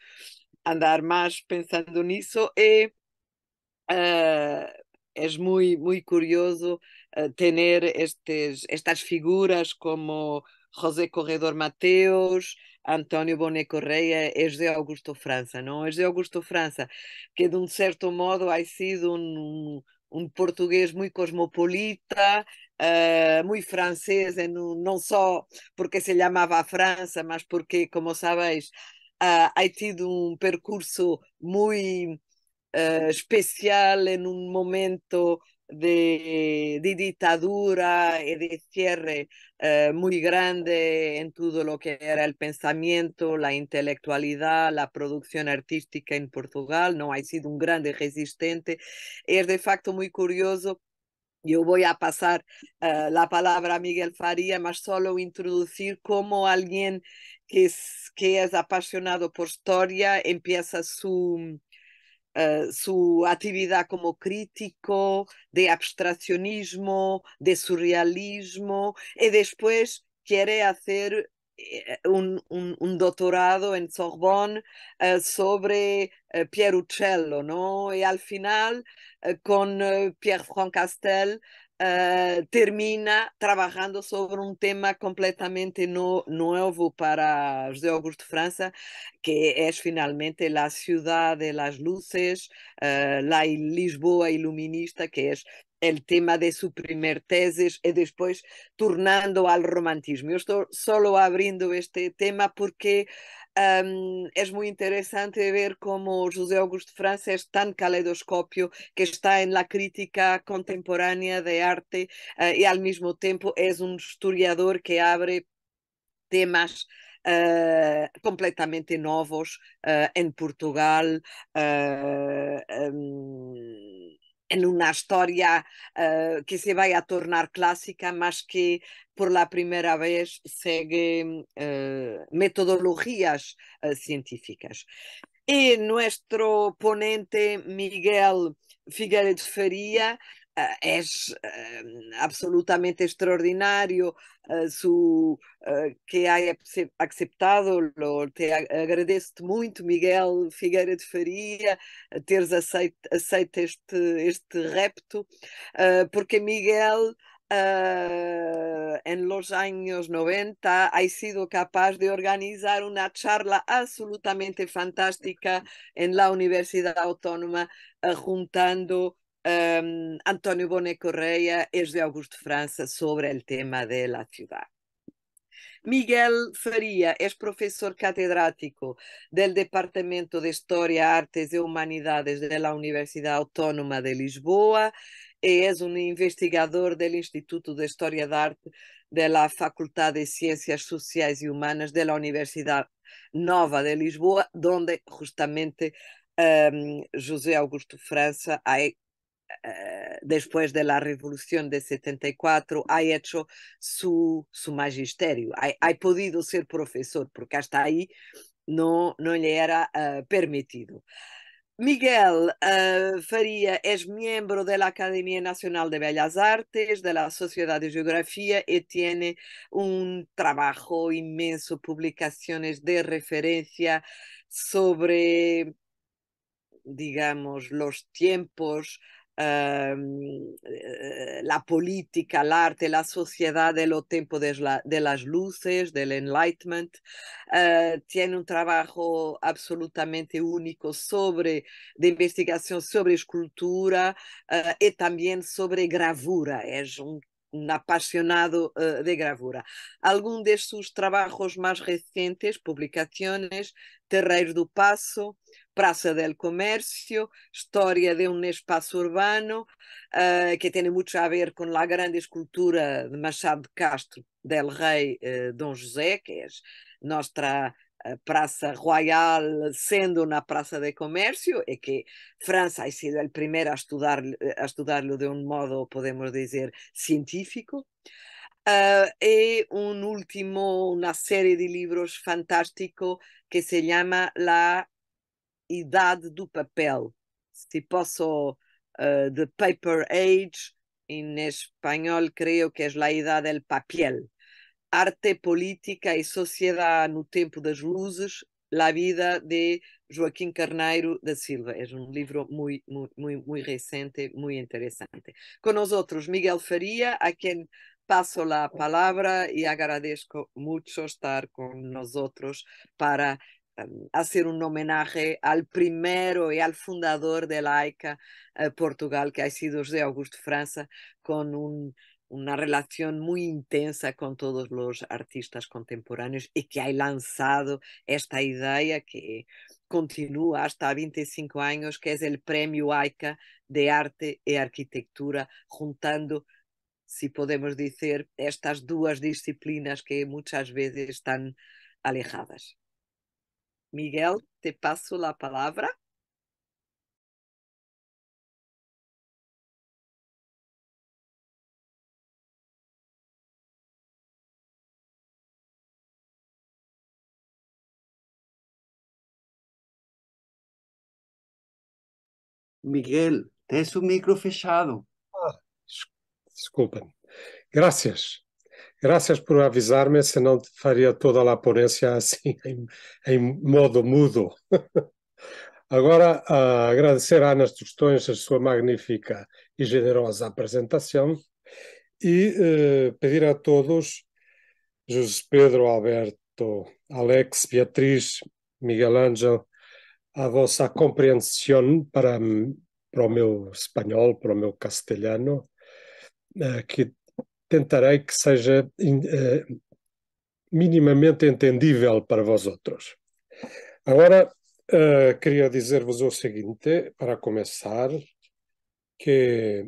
andar más pensando en eso. Y, eh, eh, es muy, muy curioso tener estas figuras como José Corredor Mateus, António Boné Correia e é José Augusto França, não? É? José Augusto França, que de um certo modo ha sido um, um português muito cosmopolita, Uh, muito francês, é não só porque se chamava a França, mas porque, como sabéis, uh, ah, ha tido um percurso muito uh, especial em um momento de, dictadura y de cierre eh, muy grande en todo lo que era el pensamiento, la intelectualidad, la producción artística en Portugal, no ha sido un grande resistente. Es de facto muy curioso yo voy a pasar eh, la palabra a Miguel Faría, más solo introducir cómo alguien que es, que es apasionado por historia empieza su, eh, su actividad como crítico de abstraccionismo, de surrealismo, y después quiere hacer eh, un, doctorado en Sorbonne eh, sobre Pierre Uccello, ¿no? Y al final, con Pierre francastel. Castel, uh, termina trabalhando sobre um tema completamente no, novo para José Augusto França, que é finalmente a cidade, as luzes, uh, em Lisboa iluminista, que é o tema de sua primeira tese e depois tornando ao romantismo. Eu estou só abrindo este tema porque um, é muito interessante ver como José Augusto França é tão caleidoscopio que está na la crítica contemporânea de arte uh, eh, ao mesmo tempo é um historiador que abre temas Uh, eh, completamente novos uh, em Portugal, uh, en é una historia uh, eh, que se vaya a tornar clásica, más que por la primera vez sigue uh, eh, metodologías uh, eh, científicas. Y nuestro ponente Miguel Figueiredo Faria es eh, eh, absolutamente extraordinario eh, su, que haya aceptado. Te agradeço-te muito, Miguel Figueira de Faria, teres aceito, aceito este, este repto, porque Miguel. Uh, en los años 90 ha sido capaz de organizar una charla absolutamente fantástica en la Universidad Autónoma, uh, juntando um, António Boné Correia e José Augusto França sobre o tema de la ciudad. Miguel Faria é professor catedrático do Departamento de História, Artes e Humanidades da Universidade Autónoma de Lisboa e é um investigador do Instituto de História da Arte da Faculdade de Ciências Sociais e Humanas da Universidade Nova de Lisboa, onde justamente um, José Augusto França é Eh, después de la revolución de 74, ha hecho su, magisterio, ha, ha, podido ser profesor, porque hasta ahí no, le era eh, permitido. Miguel eh, Faría es miembro de la Academia Nacional de Bellas Artes, de la Sociedad de Geografía y tiene un trabajo inmenso, publicaciones de referencia sobre, digamos, los tiempos a ehm, eh, la política, el arte, la sociedad de los tiempos de, la, de, las luces, del enlightenment. Uh, tiene un trabajo absolutamente único sobre, de investigación sobre escultura uh, y también sobre gravura. Es un um apaixonado uh, de gravura. Alguns destes seus trabalhos mais recentes, publicações, Terreiro do Passo, Praça del comércio História de um Espaço Urbano, uh, que tem muito a ver com a grande escultura de Machado de Castro, del Rei uh, eh, Dom José, que é nossa eh, Praça Royal, sendo uma Praça de Comércio, e que França ha sido a primeira a estudar a estudarlo de um modo, podemos dizer, científico. Uh, e um último, uma série de livros fantástico que se llama La idade do papel. Se posso, uh, the paper age, em espanhol creio que é a idade del papel. Arte política e sociedade no tempo das luzes, La vida de Joaquim Carneiro da Silva. É um livro muito, muito, muito recente, muito interessante. Com outros, Miguel Faria, a quem passo a palavra e agradeço muito estar com nós outros para hacer un homenaje al primero y al fundador de laica eh, Portugal, que ha sido José Augusto França, con un, una relación muy intensa con todos los artistas contemporáneos y que ha lanzado esta idea que continúa hasta 25 años, que es el premio AICA de arte y arquitectura, juntando si podemos decir, estas dos disciplinas que muchas veces están alejadas. Miguel, te passo a palavra. Miguel, tens o micro fechado. Ah, desculpem. Graças. Gracias por avisar-me, senão faria toda a ponência assim, em, em modo mudo. Agora, uh, agradecer a Ana Tostões a sua magnífica e generosa apresentação e eh, pedir a todos, José Pedro, Alberto, Alex, Beatriz, Miguel Ângelo a vossa compreensão para, para o meu espanhol, para o meu castelhano, eh, que tentarei que seja uh, minimamente entendível para vós outros. Agora, uh, queria dizer-vos o seguinte, para começar, que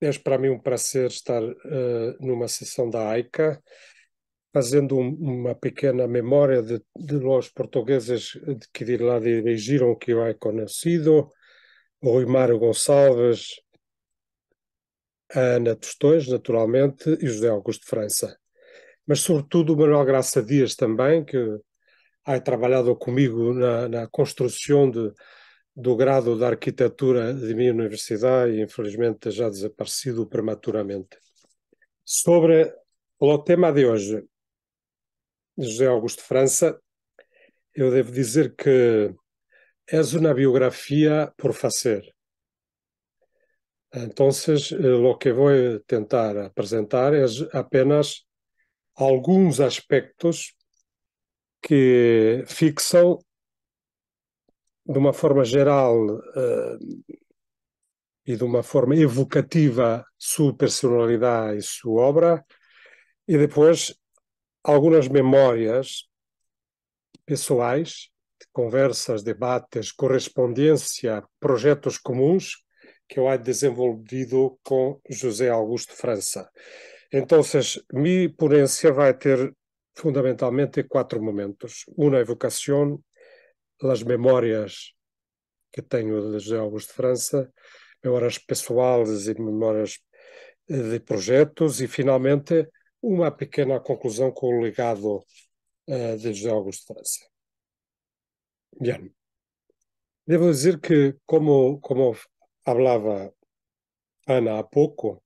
é para mim um prazer estar uh, numa sessão da AICA, fazendo um, uma pequena memória de, de los portugueses de que de lá dirigiram que eu hei conhecido, Rui Mário Gonçalves, a Ana Tostões, naturalmente, e José Augusto de França. Mas, sobretudo, o Manuel Graça Dias também, que há trabalhado comigo na, na construção de, do grado da arquitetura de minha universidade e, infelizmente, já desaparecido prematuramente. Sobre o tema de hoje, José Augusto de França, eu devo dizer que é uma biografia por fazer. Entonces, eh, lo que voy a eh, tentar apresentar es apenas alguns aspectos que fixam, de uma forma geral uh, e de uma forma evocativa, sua personalidade e sua obra, e depois algumas memórias pessoais, conversas, debates, correspondência, projetos comuns que eu há desenvolvido com José Augusto França. Então, minha ponência vai ter fundamentalmente quatro momentos. Uma evocação, as memórias que tenho de José Augusto França, memórias pessoais e memórias eh, de projetos, e finalmente uma pequena conclusão com o legado uh, de José Augusto França. Bien. Devo dizer que, como, como falava Ana há pouco,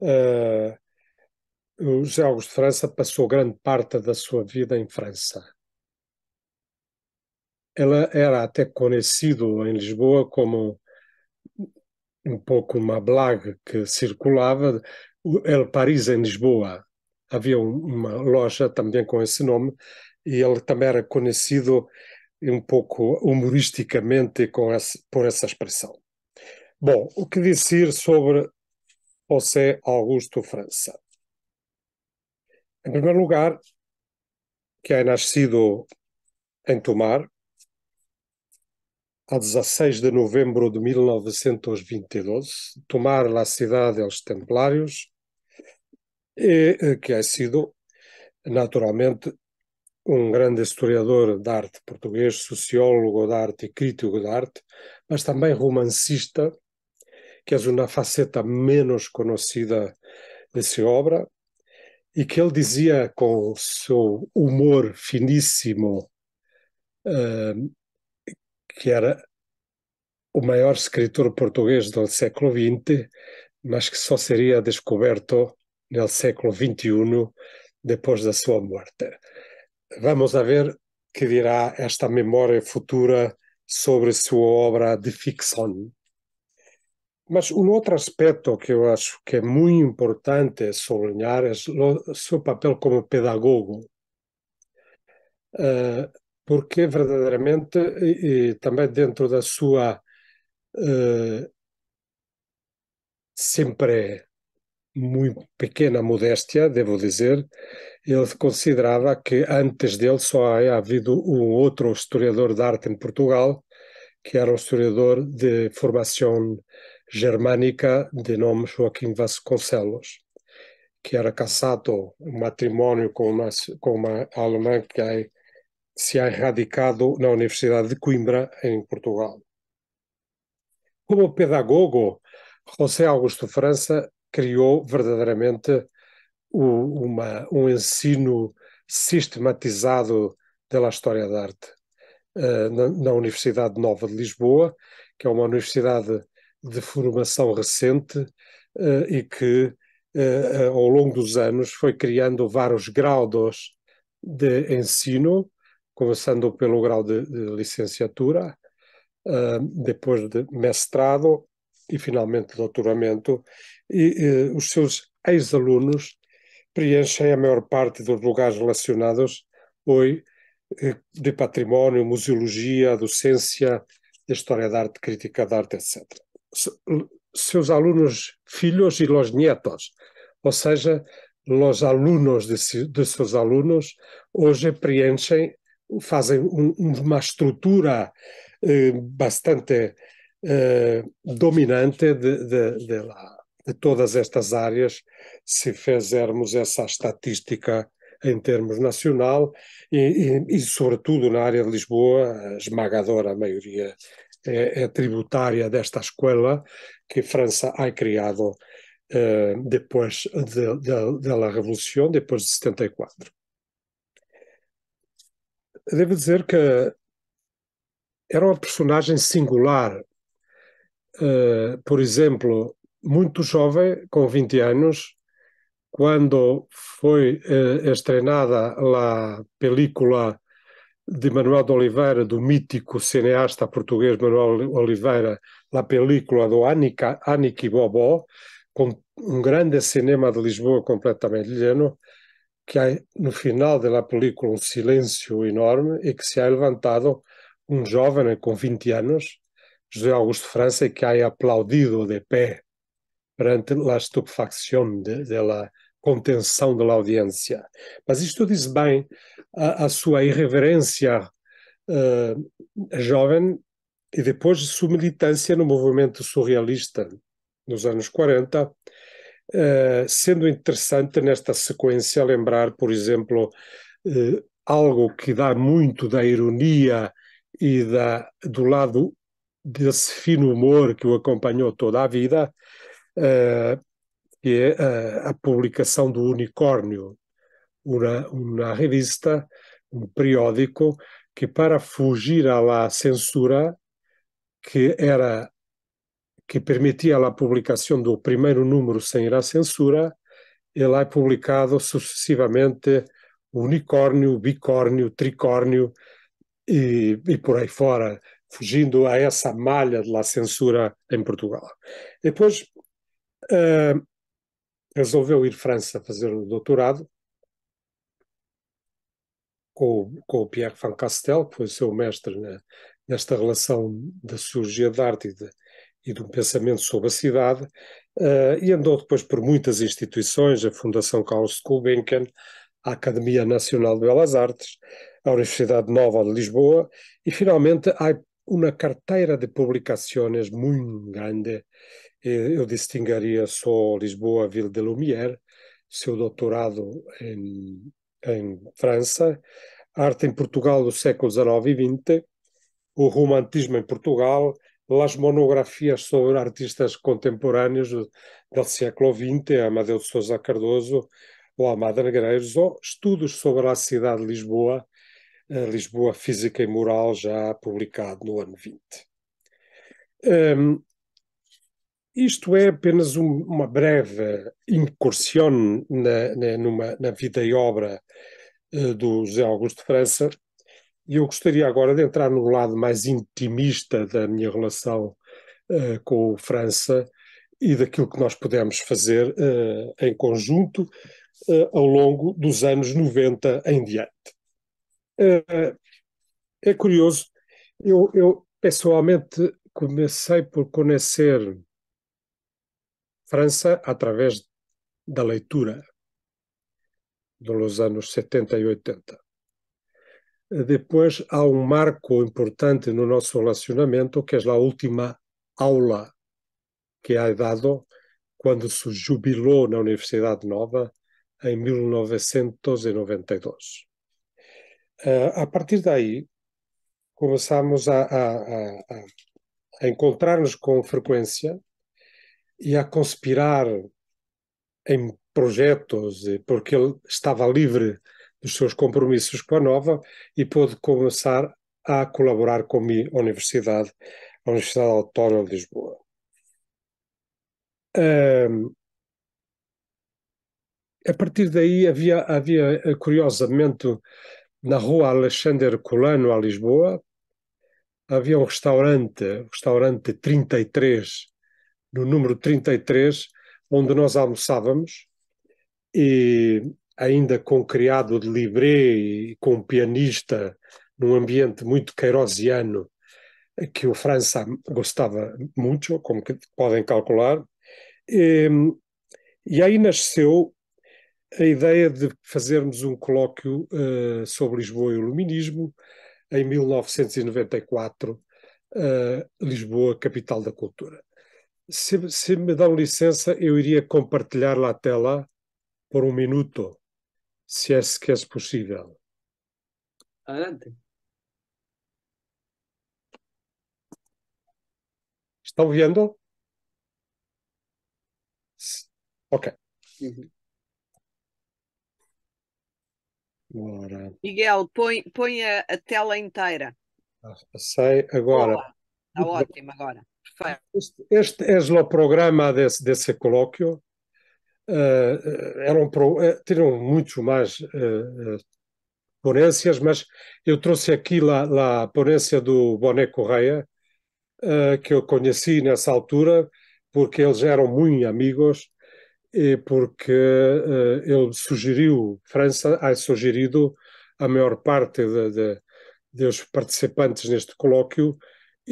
uh, eh, o José Augusto França passou grande parte da sua vida em França. Ela era até conhecido em Lisboa como um pouco uma blague que circulava, El Paris em Lisboa. Havia uma loja também com esse nome e ele também era conhecido um pouco humoristicamente com esse, por essa expressão. Bom, o que dizer sobre José Augusto França? Em primeiro lugar, que é nascido em Tomar, a 16 de novembro de 1922, Tomar la cidade dos Templários, e que é sido, naturalmente, um grande historiador de arte português, sociólogo da arte e crítico da arte, mas também romancista que é uma faceta menos conhecida de sua obra, e que ele dizia com seu humor finíssimo uh, eh, que era o maior escritor português do século XX, mas que só seria descoberto no século XXI, depois da sua morte. Vamos a ver que dirá esta memória futura sobre sua obra de ficção. Mas um outro aspecto que eu acho que é muito importante sublinhar é o seu papel como pedagogo, eh, porque verdadeiramente, e também dentro da sua eh, sempre muito pequena modéstia, devo dizer, ele considerava que antes dele só havia havido um outro historiador de arte em Portugal, que era um historiador de formação germânica de nome Joaquim Vasconcelos, que era casado, um matrimônio com uma, com uma alemã que é, se é radicado na Universidade de Coimbra, em Portugal. Como pedagogo, José Augusto França criou verdadeiramente o, uma, um ensino sistematizado da história da arte uh, na, na Universidade Nova de Lisboa, que é uma universidade de formação recente eh, e que eh, eh, ao longo dos anos foi criando vários graus de ensino, começando pelo grau de, de licenciatura, depois de mestrado e finalmente doutoramento, e os seus ex-alunos preenchem a maior parte dos lugares relacionados hoje de património, museologia, docência, história da arte crítica da arte, etc seus alunos filhos e los nietos, ou seja, os alunos de, de, seus alunos hoje preenchem, fazem um, uma estrutura eh, bastante eh, dominante de, de, de, de, todas estas áreas, se fizermos essa estatística em termos nacional e, e, e, sobretudo na área de Lisboa, a esmagadora maioria é, é tributária desta escola que França ha criado eh, depois da de, de, de Revolução, depois de 74. Devo dizer que era uma personagem singular. Eh, por exemplo, muito jovem, com 20 anos, quando foi eh, estrenada a película de Manuel de Oliveira, do mítico cineasta português Manuel Oliveira, a Película do Anica, Aniki Bobó, com um grande cinema de Lisboa completamente lleno, que há no final da película um silêncio enorme e que se há levantado um jovem com 20 anos, José Augusto França, que há aplaudido de pé perante la estupefacción de, de contenção da audiência. Mas isto diz bem a, a sua irreverência uh, jovem e depois sua militância no movimento surrealista nos anos 40, uh, eh, sendo interessante nesta sequência lembrar, por exemplo, uh, algo que dá muito da ironia e da, do lado desse fino humor que o acompanhou toda a vida, uh, que é a, eh, a publicação do Unicórnio, uma, uma revista, um periódico, que para fugir à censura, que era que permitia a publicação do primeiro número sem ir à censura, ele é publicado sucessivamente unicórnio, bicórnio, tricórnio e, e por aí fora, fugindo a essa malha da censura em Portugal. Depois, uh, resolveu ir à França fazer o doutorado com, com o Pierre Van Castel, que foi seu mestre na, nesta relação da cirurgia da arte e, de, e do pensamento sobre a cidade, uh, e andou depois por muitas instituições, a Fundação Carlos Gulbenkian, a Academia Nacional de Belas Artes, a Universidade Nova de Lisboa, e finalmente há uma carteira de publicações muito grande eh, eu distinguiria só Lisboa, Ville de Lumière, seu doutorado em, em França, arte em Portugal do século XIX e XX, o romantismo em Portugal, as monografias sobre artistas contemporâneos do século XX, Amadeu de Sousa Cardoso ou Amada Negreiros, ou estudos sobre a cidade de Lisboa, eh, Lisboa Física e Moral, já publicado no ano 20. Um, ehm, isto é apenas um, uma breve incursione na, na, numa, na vida e obra uh, do José Augusto França, e eu gostaria agora de entrar no lado mais intimista da minha relação uh, com o França e daquilo que nós pudemos fazer uh, em conjunto ao longo dos anos 90 em diante. é curioso, eu, eu pessoalmente comecei por conhecer França através da leitura dos anos 70 e 80. Depois há um marco importante no nosso relacionamento, que é a última aula que ha é dado quando se jubilou na Universidade Nova em 1992. Ah, a partir daí, começamos a, a, a, a encontrar-nos com frequência e a conspirar em projetos, porque ele estava livre dos seus compromissos com a Nova e pôde começar a colaborar com a universidade, a Universidade Autónoma de Lisboa. Um, a partir daí havia, havia, eh, curiosamente, na rua Alexander Colano, a Lisboa, havia um restaurante, o restaurante 33, no número 33, onde nós almoçávamos e ainda com criado de libré e com um pianista num ambiente muito queirosiano que o França gostava muito, como podem calcular. E, e, aí nasceu a ideia de fazermos um colóquio uh, sobre Lisboa e o Iluminismo em 1994, uh, eh, Lisboa, capital da cultura se, se, me dão licença, eu iria compartilhar a tela por um minuto, se é que é possível. Adelante. Estão vendo? Ok. Uhum. Agora. Miguel, põe, põe a, a, tela inteira. Ah, sei, agora. Está ótimo agora. Este, é o programa desse, desse colóquio. Uh, eh, eram pro, uh, eh, tinham muito mais uh, ponências, mas eu trouxe aqui lá a ponência do Boné Correia, que eu conheci nessa altura, porque eles eram muito amigos e porque ele sugeriu, França há sugerido a maior parte de, de, dos participantes neste colóquio,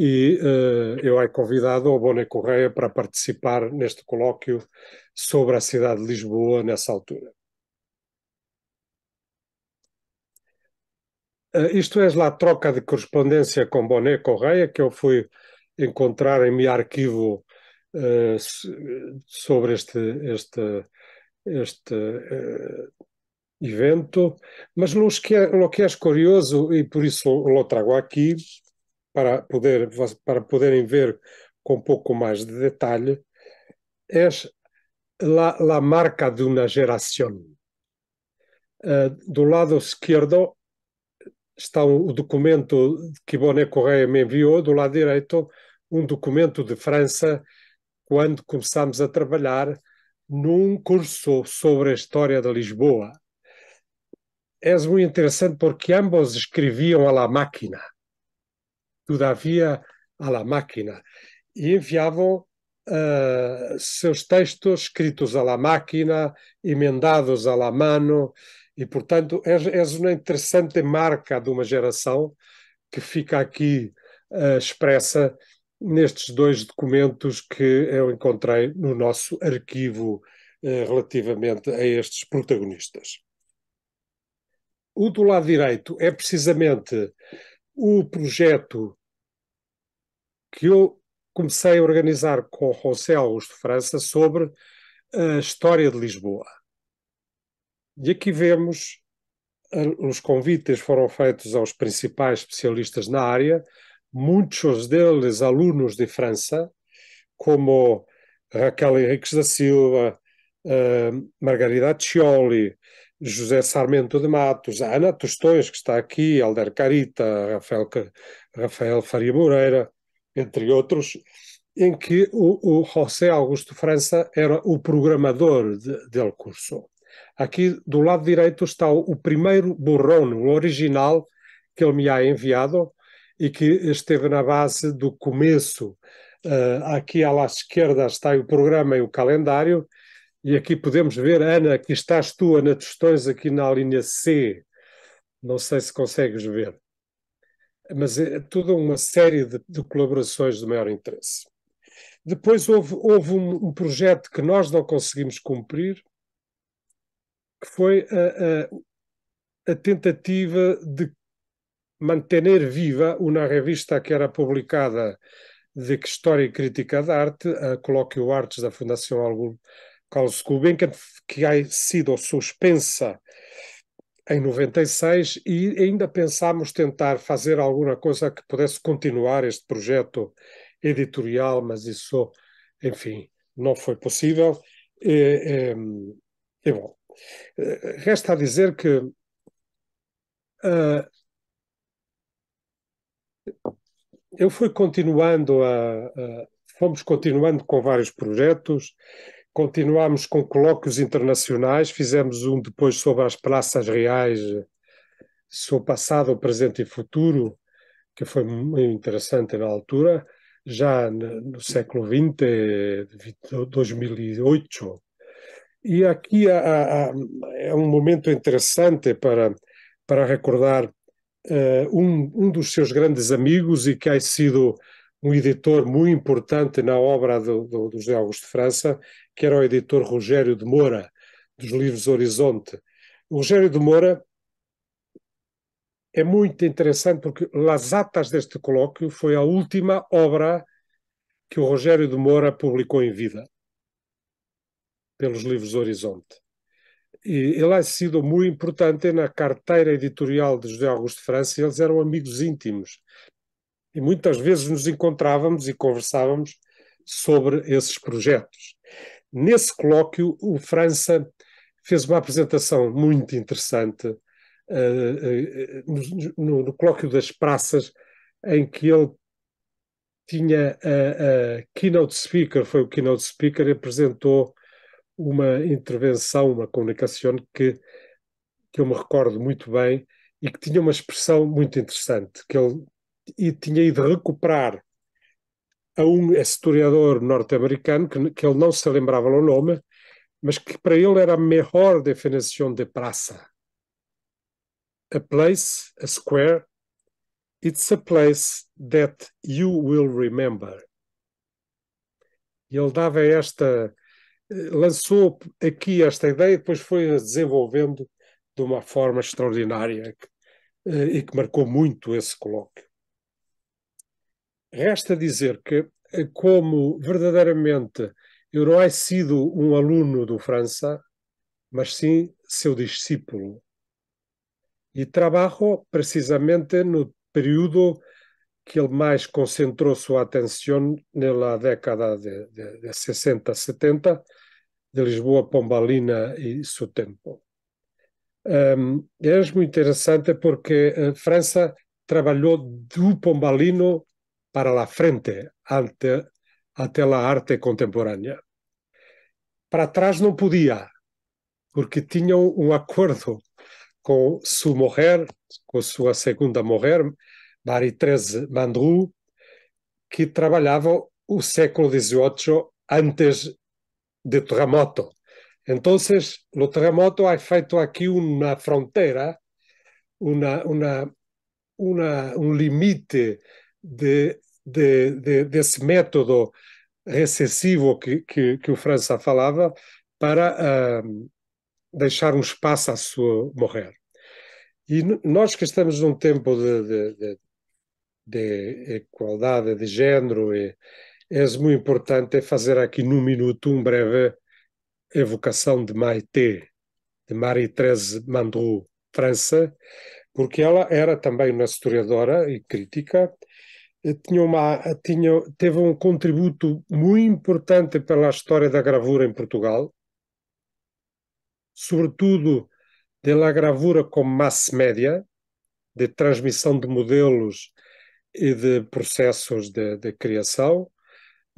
e uh, eu é convidado ao Boné Correia para participar neste colóquio sobre a cidade de Lisboa nessa altura. Uh, isto é lá a troca de correspondência com Boné Correia, que eu fui encontrar em meu arquivo uh, sobre este, este, este evento, mas é, o que, é, que é curioso, e por isso o trago aqui, para, poder, para poderem ver com pouco mais de detalhe, é a, la marca de uma geração. Uh, eh, do lado esquerdo está o documento que Boné Correia me enviou, do lado direito, um documento de França, quando começámos a trabalhar num curso sobre a história de Lisboa. É muito interessante porque ambos escreviam à máquina todavia à máquina, e enviavam uh, seus textos escritos à máquina, emendados à mano, e portanto és, uma interessante marca de uma geração que fica aqui uh, expressa nestes dois documentos que eu encontrei no nosso arquivo eh, relativamente a estes protagonistas. O do lado direito é precisamente o projeto que eu comecei a organizar com o José Augusto França sobre a história de Lisboa. E aqui vemos, os convites foram feitos aos principais especialistas na área, muitos deles alunos de França, como Raquel Henriques da Silva, uh, Margarida Cioli, José Sarmento de Matos, Ana Tostões, que está aqui, Alder Carita, Rafael, Rafael Faria Moreira, entre outros, em que o, o José Augusto França era o programador de, del curso. Aqui do lado direito está o, o primeiro borrão, o original, que ele me ha enviado e que esteve na base do começo. Uh, aqui à esquerda está o programa e o calendário, e aqui podemos ver, Ana, aqui estás tu, Ana Tostões, aqui na linha C. Não sei se consegues ver. Mas é toda uma série de, de colaborações de maior interesse. Depois houve, houve um, um, projeto que nós não conseguimos cumprir, que foi a, a, a tentativa de manter viva uma revista que era publicada de História e Crítica da Arte, a Colóquio Artes da Fundação Algum Carlos Gulbenkian, que há sido suspensa em 96 e ainda pensámos tentar fazer alguma coisa que pudesse continuar este projeto editorial, mas isso, enfim, não foi possível. E, e, e bom, resta a dizer que uh, eu fui continuando a, a, fomos continuando com vários projetos continuámos com colóquios internacionais, fizemos um depois sobre as praças reais, sobre passado, presente e futuro, que foi muito interessante na altura, já no, no século XX, 2008. E aqui há, há, é um momento interessante para, para recordar uh, um, um dos seus grandes amigos e que há sido um editor muito importante na obra do, do, do José Augusto França, que era o editor Rogério de Moura, dos livros Horizonte. O Rogério de Moura é muito interessante porque Las Atas deste colóquio foi a última obra que o Rogério de Moura publicou em vida, pelos livros Horizonte. E ele é sido muito importante na carteira editorial de José Augusto França, eles eram amigos íntimos. E muitas vezes nos encontrávamos e conversávamos sobre esses projetos. Nesse colóquio, o França fez uma apresentação muito interessante uh, uh, no, no, colóquio das praças, em que ele tinha a, a keynote speaker, foi o keynote speaker, e apresentou uma intervenção, uma comunicação que, que eu me recordo muito bem e que tinha uma expressão muito interessante, que ele e tinha ido recuperar a um historiador norte-americano, que, que, ele não se lembrava o nome, mas que para ele era a melhor definição de praça. A place, a square, it's a place that you will remember. E ele dava esta, lançou aqui esta ideia e depois foi a desenvolvendo de uma forma extraordinária eh, e que marcou muito esse colóquio. Resta dizer que, eh, como verdadeiramente eu não é sido um aluno do França, mas sim seu discípulo. E trabalho precisamente no período que ele mais concentrou sua atenção na década de, de, de 60, 70, de Lisboa, Pombalina e seu tempo. Um, é muito interessante porque a eh, França trabalhou do Pombalino para la frente ante, ante la arte contemporânea. Para trás não podia, porque tinham um acordo com sua mulher, com sua segunda mulher, Marie-Thérèse Mandrou, que trabalhava o século XVIII antes do terremoto. Então, o terremoto ha é feito aqui uma fronteira, uma, uma, uma, um limite de, de, de, desse método recessivo que, que, que, o França falava para uh, deixar um espaço a sua morrer. E nós que estamos num tempo de, de, de igualdade de género, e, é muito importante é fazer aqui num minuto um breve evocação de Maite, de Marie-Thérèse Mandrou, França, porque ela era também uma historiadora e crítica, eh, tinha uma, eh, tinha, teve um contributo muito importante pela história da gravura em Portugal, sobretudo da gravura como mass média, de transmissão de modelos e de processos de, de criação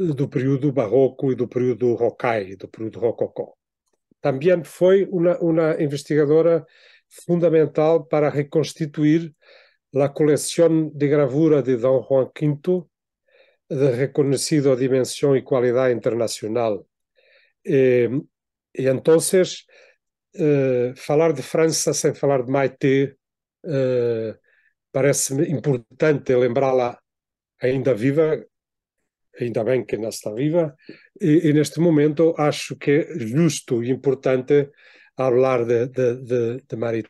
eh, do período barroco e do período rocaille, do período rococó. Também foi uma, uma investigadora fundamental para reconstituir la colección de gravura de Don Juan V, de reconhecida dimensão e qualidade internacional. e eh, então eh, falar de França sem falar de Maite eh, parece-me importante lembrá-la ainda viva, ainda bem que ainda está viva, e, e, neste momento acho que é justo e importante falar de, de, de, de Maria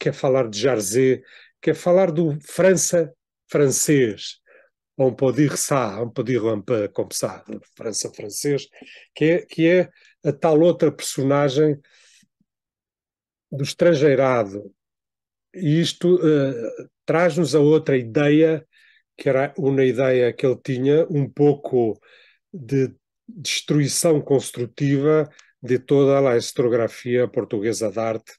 que é falar de Jarzé, que é falar do França francês. On peut dire ça, on peut dire un peu comme ça, França francês, que é, que é a tal outra personagem do estrangeirado. E isto uh, traz-nos a outra ideia, que era uma ideia que ele tinha, um pouco de destruição construtiva de toda a historiografia portuguesa de arte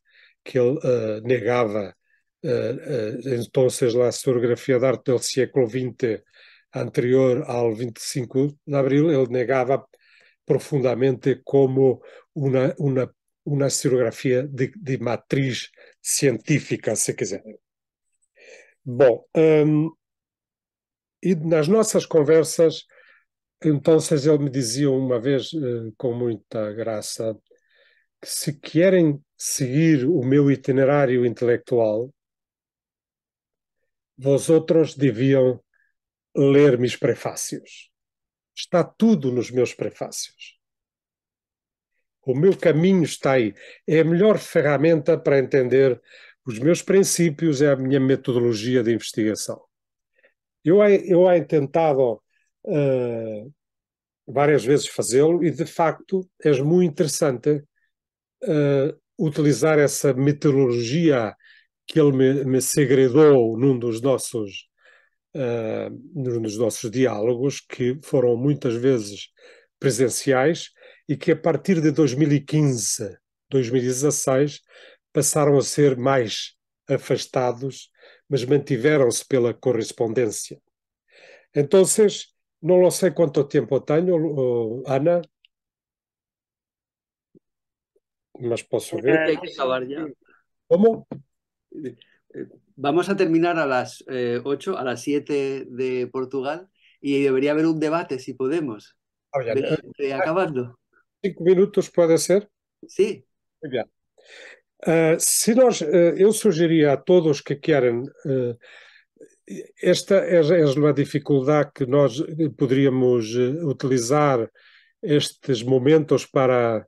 que ele uh, negava então lá a historiografia da arte do século XX anterior ao 25 de abril, ele negava profundamente como uma, uma, uma de, de matriz científica, se quiser. Bom, hum, e nas nossas conversas, então ele me dizia uma vez eh, com muita graça que se querem seguir o meu itinerário intelectual, vosotros deviam ler meus prefácios. Está tudo nos meus prefácios. O meu caminho está aí. É a melhor ferramenta para entender os meus princípios, é a minha metodologia de investigação. Eu, eu hei tentado uh, várias vezes fazê-lo e, de facto, é muito interessante uh, utilizar essa metodologia que ele me, me segredou num dos nossos uh, num dos nossos diálogos que foram muitas vezes presenciais e que a partir de 2015, 2016 passaram a ser mais afastados, mas mantiveram-se pela correspondência. Então, não sei quanto tempo tenho, Ana, mas posso é, ver. Como? Eh, vamos a terminar a las eh, ocho, 8, a las 7 de Portugal y debería haber un debate si podemos. Ah, eh, acabando. Cinco minutos puede ser. Sí. Muy bien. yo sugeriría a todos que quieran. esta es é dificultad que nós podríamos utilizar estos momentos para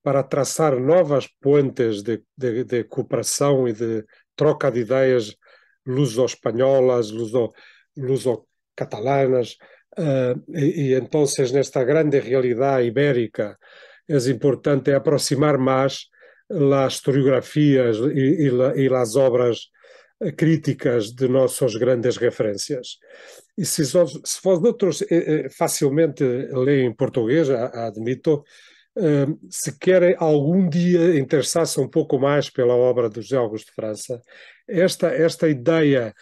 para traçar novas pontes de, de, y de e troca de ideias luso-espanholas, luso-catalanas, uh, e, e então nesta grande realidade ibérica é importante aproximar mais as historiografias e, e, e as obras eh, críticas de nossas grandes referências. E se, se outros eh, facilmente leem em português, admito, se querem algum dia interessar-se um pouco mais pela obra dos José de França, esta, esta ideia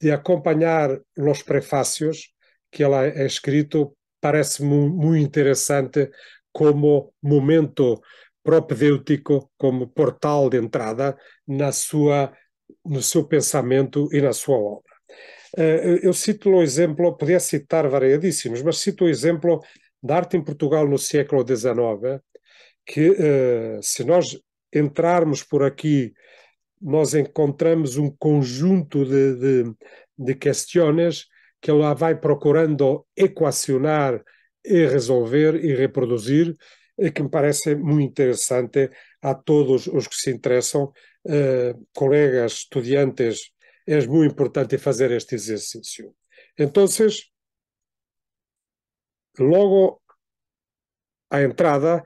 de acompanhar os prefácios que ela é escrito parece-me muito interessante como momento propedêutico, como portal de entrada na sua, no seu pensamento e na sua obra. Eh, eu cito o exemplo, podia citar variadíssimos, mas cito o exemplo da arte em Portugal no século XIX, que uh, se nós entrarmos por aqui, nós encontramos um conjunto de, de, de questões que ela vai procurando equacionar e resolver e reproduzir, e que me parece muito interessante a todos os que se interessam, uh, colegas, estudantes, é muito importante fazer este exercício. Então, logo à entrada,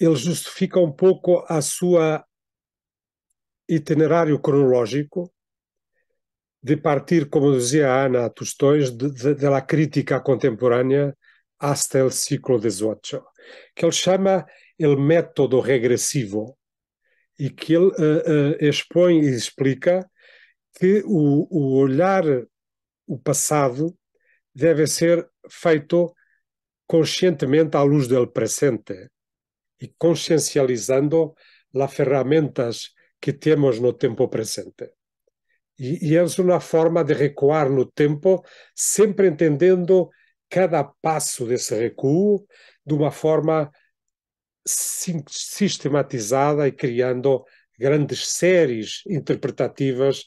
ele justifica um pouco a sua itinerário cronológico de partir, como dizia a Ana Tostões, da crítica contemporânea até o século XVIII, que ele chama o método regressivo e que ele uh, uh, expõe e explica que o, o olhar o passado deve ser feito conscientemente à luz del presente e consciencializando las ferramentas que temos no tempo presente. E, e é uma forma de recuar no tempo, sempre entendendo cada passo desse recuo de uma forma sistematizada e criando grandes séries interpretativas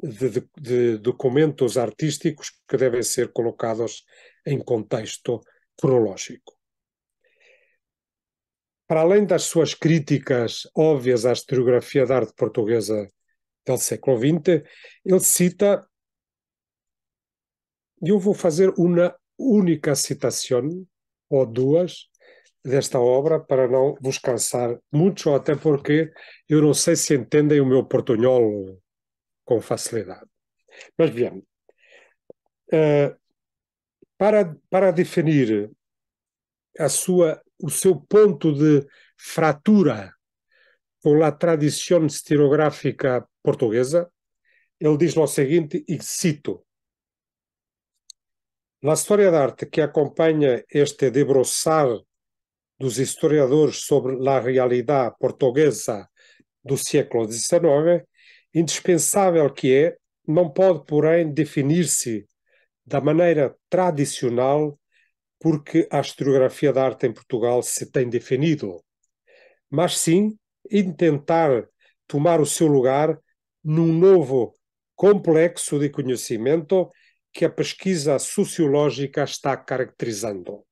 de, de, de documentos artísticos que devem ser colocados em contexto cronológico. Para além das suas críticas óbvias à historiografia da arte portuguesa do século XX, ele cita, e eu vou fazer uma única citação, ou duas, desta obra para não vos cansar muito, até porque eu não sei se entendem o meu portunhol com facilidade. Mas bem, uh, eh, para, para definir a sua, o seu ponto de fratura com a tradição estilográfica portuguesa, ele diz o seguinte, e cito: Na história da arte que acompanha este debruçar dos historiadores sobre a realidade portuguesa do século XIX, indispensável que é, não pode, porém, definir-se da maneira tradicional porque a historiografia da arte em Portugal se tem definido, mas sim em tentar tomar o seu lugar num novo complexo de conhecimento que a pesquisa sociológica está caracterizando.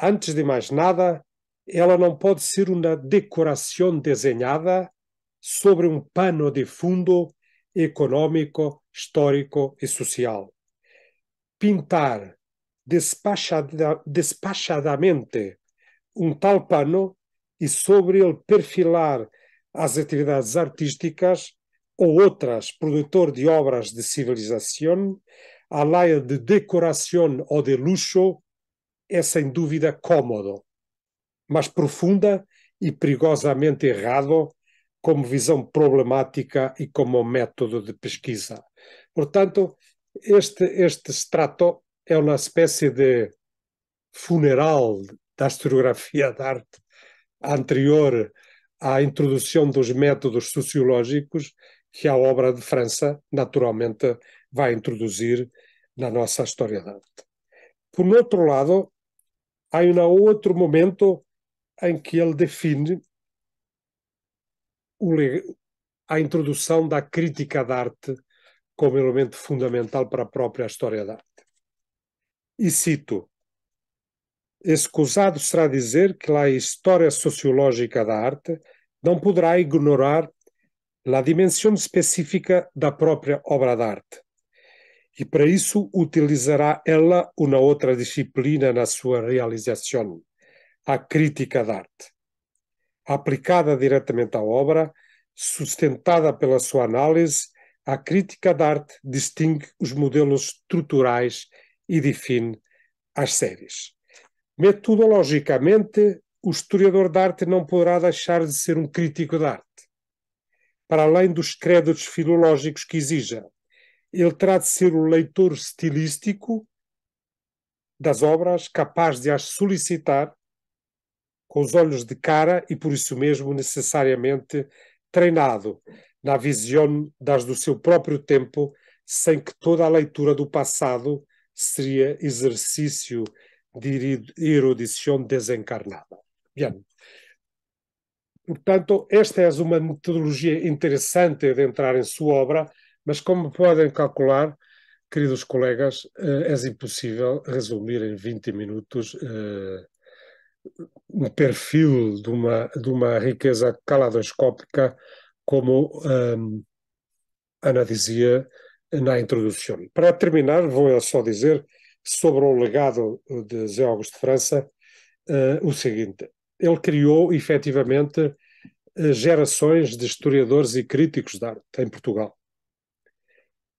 Antes de mais nada, ela não pode ser uma decoração desenhada sobre um pano de fundo econômico, histórico e social pintar despachada, despachadamente um tal pano e sobre ele perfilar as atividades artísticas ou outras, produtor de obras de civilização, a laia de decoração ou de luxo é sem dúvida cômodo, mas profunda e perigosamente errado como visão problemática e como método de pesquisa. Portanto, este, este strato é uma espécie de funeral da historiografia da arte anterior à introdução dos métodos sociológicos que a obra de França naturalmente vai introduzir na nossa história da arte. Por outro lado, há um outro momento em que ele define a introdução da crítica da arte como elemento fundamental para a própria história da arte. E cito: Escusado será dizer que a história sociológica da arte não poderá ignorar a dimensão específica da própria obra de arte. E para isso utilizará ela uma outra disciplina na sua realização, a crítica da arte. Aplicada diretamente à obra, sustentada pela sua análise a crítica da arte distingue os modelos estruturais e define as séries. Metodologicamente, o historiador da arte não poderá deixar de ser um crítico da arte. Para além dos créditos filológicos que exija, ele terá de ser o leitor estilístico das obras, capaz de as solicitar com os olhos de cara e, por isso mesmo, necessariamente treinado na visão das do seu próprio tempo, sem que toda a leitura do passado seria exercício de erudição desencarnada. Bien. Portanto, esta é uma metodologia interessante de entrar em sua obra, mas como podem calcular, queridos colegas, é impossível resumir em 20 minutos um eh, perfil de uma, de uma riqueza caladoscópica como um, Ana dizia na introdução. Para terminar, vou eu só dizer sobre o legado de Zé Augusto de França uh, o seguinte: ele criou efetivamente gerações de historiadores e críticos de arte em Portugal.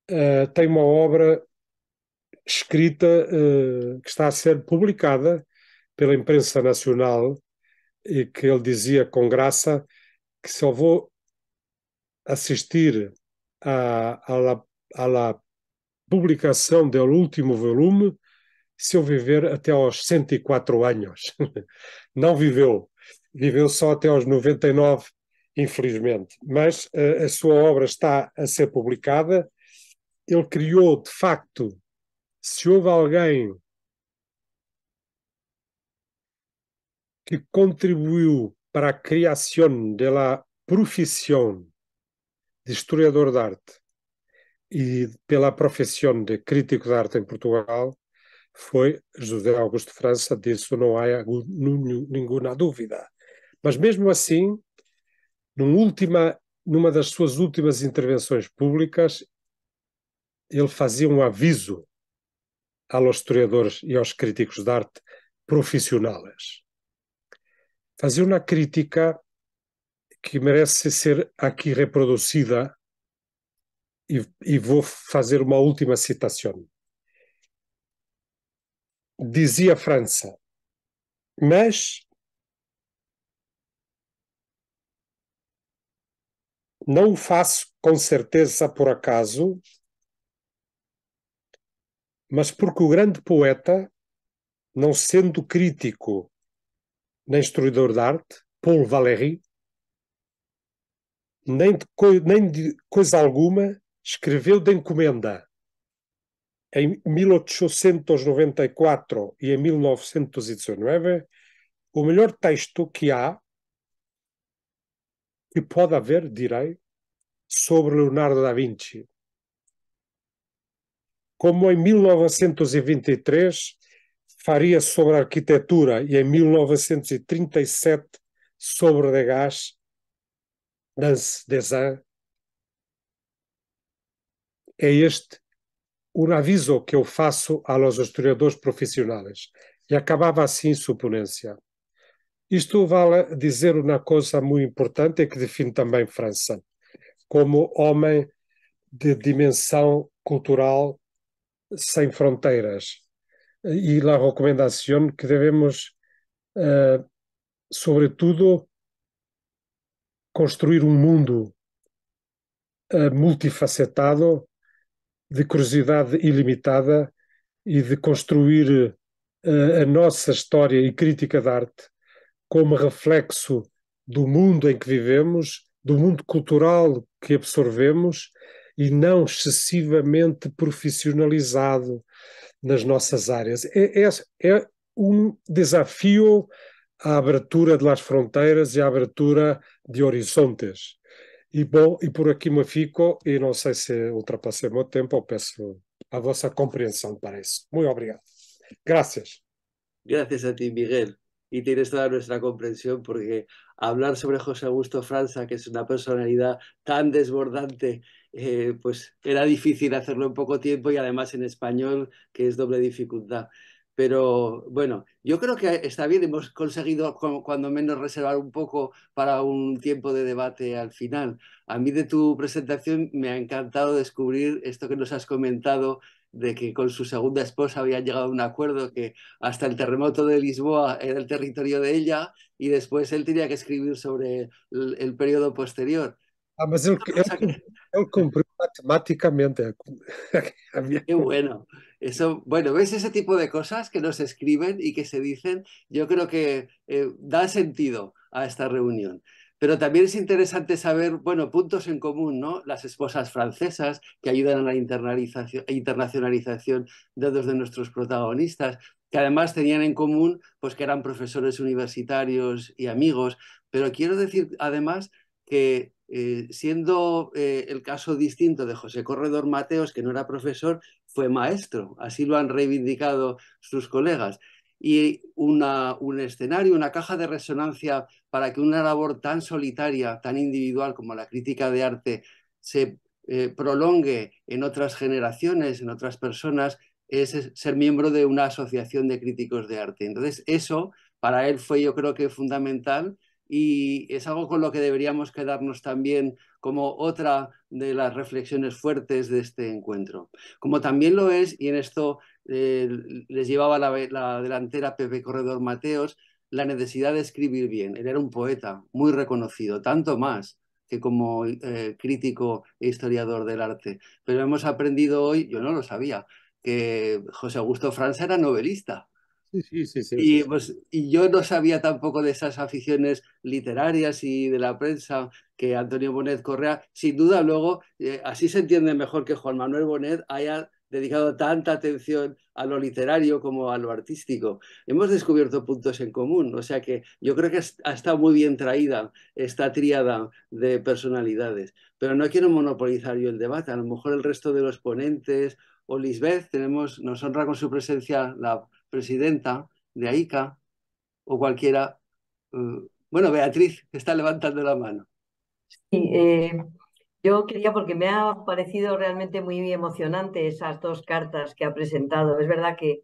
Uh, tem uma obra escrita uh, que está a ser publicada pela imprensa nacional e que ele dizia com graça que só vou assistir à publicação do último volume se eu viver até aos 104 anos. Não viveu, viveu só até aos 99, infelizmente. Mas eh, a sua obra está a ser publicada. Ele criou, de facto, se houve alguém que contribuiu para a criação da profissão de historiador de arte e pela profissão de crítico de arte em Portugal foi José Augusto França, disso não há nenhuma dúvida. Mas mesmo assim, num última, numa das suas últimas intervenções públicas, ele fazia um aviso aos historiadores e aos críticos de arte profissionais. Fazia uma crítica que merece ser aqui reproduzida e, e vou fazer uma última citação. Dizia França, mas não faço com certeza por acaso, mas porque o grande poeta, não sendo crítico nem historiador de arte, Paul Valéry, nem de, nem de coisa alguma, escreveu de encomenda em 1894 e em 1919 o melhor texto que há, que pode haver, direi, sobre Leonardo da Vinci. Como em 1923 faria sobre arquitetura e em 1937 sobre Degas, Nance Desan, é este um aviso que eu faço aos historiadores profissionais. E acabava assim suponência. Isto vale dizer uma coisa muito importante que define também França, como homem de dimensão cultural sem fronteiras. E a recomendação que devemos, eh, sobretudo, construir um mundo eh, multifacetado, de curiosidade ilimitada e de construir eh, a nossa história e crítica da arte como reflexo do mundo em que vivemos, do mundo cultural que absorvemos e não excessivamente profissionalizado nas nossas áreas. É, é, é um desafio a abertura de las fronteras y a abertura de horizontes. Y bom, por aquí me fico y no sé si ultrapasé mi tiempo, tempo, pues, peço a vossa comprensión para eso. Muito obrigado. Gracias. Gracias a ti, Miguel. Y tienes toda nuestra comprensión porque hablar sobre José Augusto Franza, que es una personalidad tan desbordante, eh, pues era difícil hacerlo en poco tiempo y además en español, que es doble dificultad. Pero bueno, yo creo que está bien, hemos conseguido cuando menos reservar un poco para un tiempo de debate al final. A mí de tu presentación me ha encantado descubrir esto que nos has comentado de que con su segunda esposa habían llegado a un acuerdo que hasta el terremoto de Lisboa era el territorio de ella y después él tenía que escribir sobre el, periodo posterior. Ah, pues mas él Qué bueno. Eso, bueno, ¿ves ese tipo de cosas que nos escriben y que se dicen? Yo creo que eh, da sentido a esta reunión. Pero también es interesante saber, bueno, puntos en común, ¿no? Las esposas francesas que ayudan a la internacionalización de dos de nuestros protagonistas, que además tenían en común, pues que eran profesores universitarios y amigos. Pero quiero decir, además, que eh, siendo eh, el caso distinto de José Corredor Mateos, que no era profesor, fue maestro, así lo han reivindicado sus colegas. Y una, un escenario, una caja de resonancia para que una labor tan solitaria, tan individual como la crítica de arte se eh, prolongue en otras generaciones, en otras personas, es ser miembro de una asociación de críticos de arte. Entonces, eso para él fue yo creo que fundamental y es algo con lo que deberíamos quedarnos también como otra de las reflexiones fuertes de este encuentro. Como también lo es, y en esto eh, les llevaba la, delantera Pepe Corredor Mateos, la necesidad de escribir bien. Él era un poeta muy reconocido, tanto más que como eh, crítico e historiador del arte. Pero hemos aprendido hoy, yo no lo sabía, que José Augusto Franza era novelista. Sí, pues, y, yo no sabía tampoco de esas aficiones literarias y de la prensa que Antonio Bonet Correa, sin duda luego, eh, así se entiende mejor que Juan Manuel Bonet haya dedicado tanta atención a lo literario como a lo artístico. Hemos descubierto puntos en común, o sea que yo creo que ha estado muy bien traída esta tríada de personalidades, pero no quiero monopolizar yo el debate, a lo mejor el resto de los ponentes o Lisbeth, tenemos, nos honra con su presencia la presidenta de AICA, o cualquiera. Eh, bueno, Beatriz, está levantando la mano. Sí, eh, yo quería, porque me ha parecido realmente muy emocionante esas dos cartas que ha presentado. Es verdad que,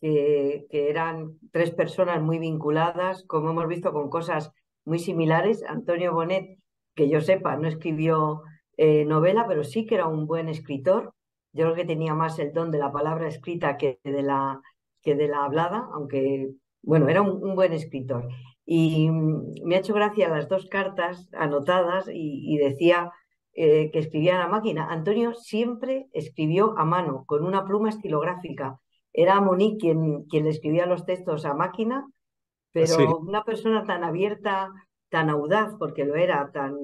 que, eran tres personas muy vinculadas, como hemos visto, con cosas muy similares. Antonio Bonet, que yo sepa, no escribió eh, novela, pero sí que era un buen escritor. Yo creo que tenía más el don de la palabra escrita que de la, que de la hablada, aunque, bueno, era un, buen escritor. Y mm, me ha hecho gracia las dos cartas anotadas y, decía eh, que escribía a la máquina. Antonio siempre escribió a mano, con una pluma estilográfica. Era Monique quien, quien le escribía los textos a máquina, pero una persona tan abierta, tan audaz, porque lo era, tan...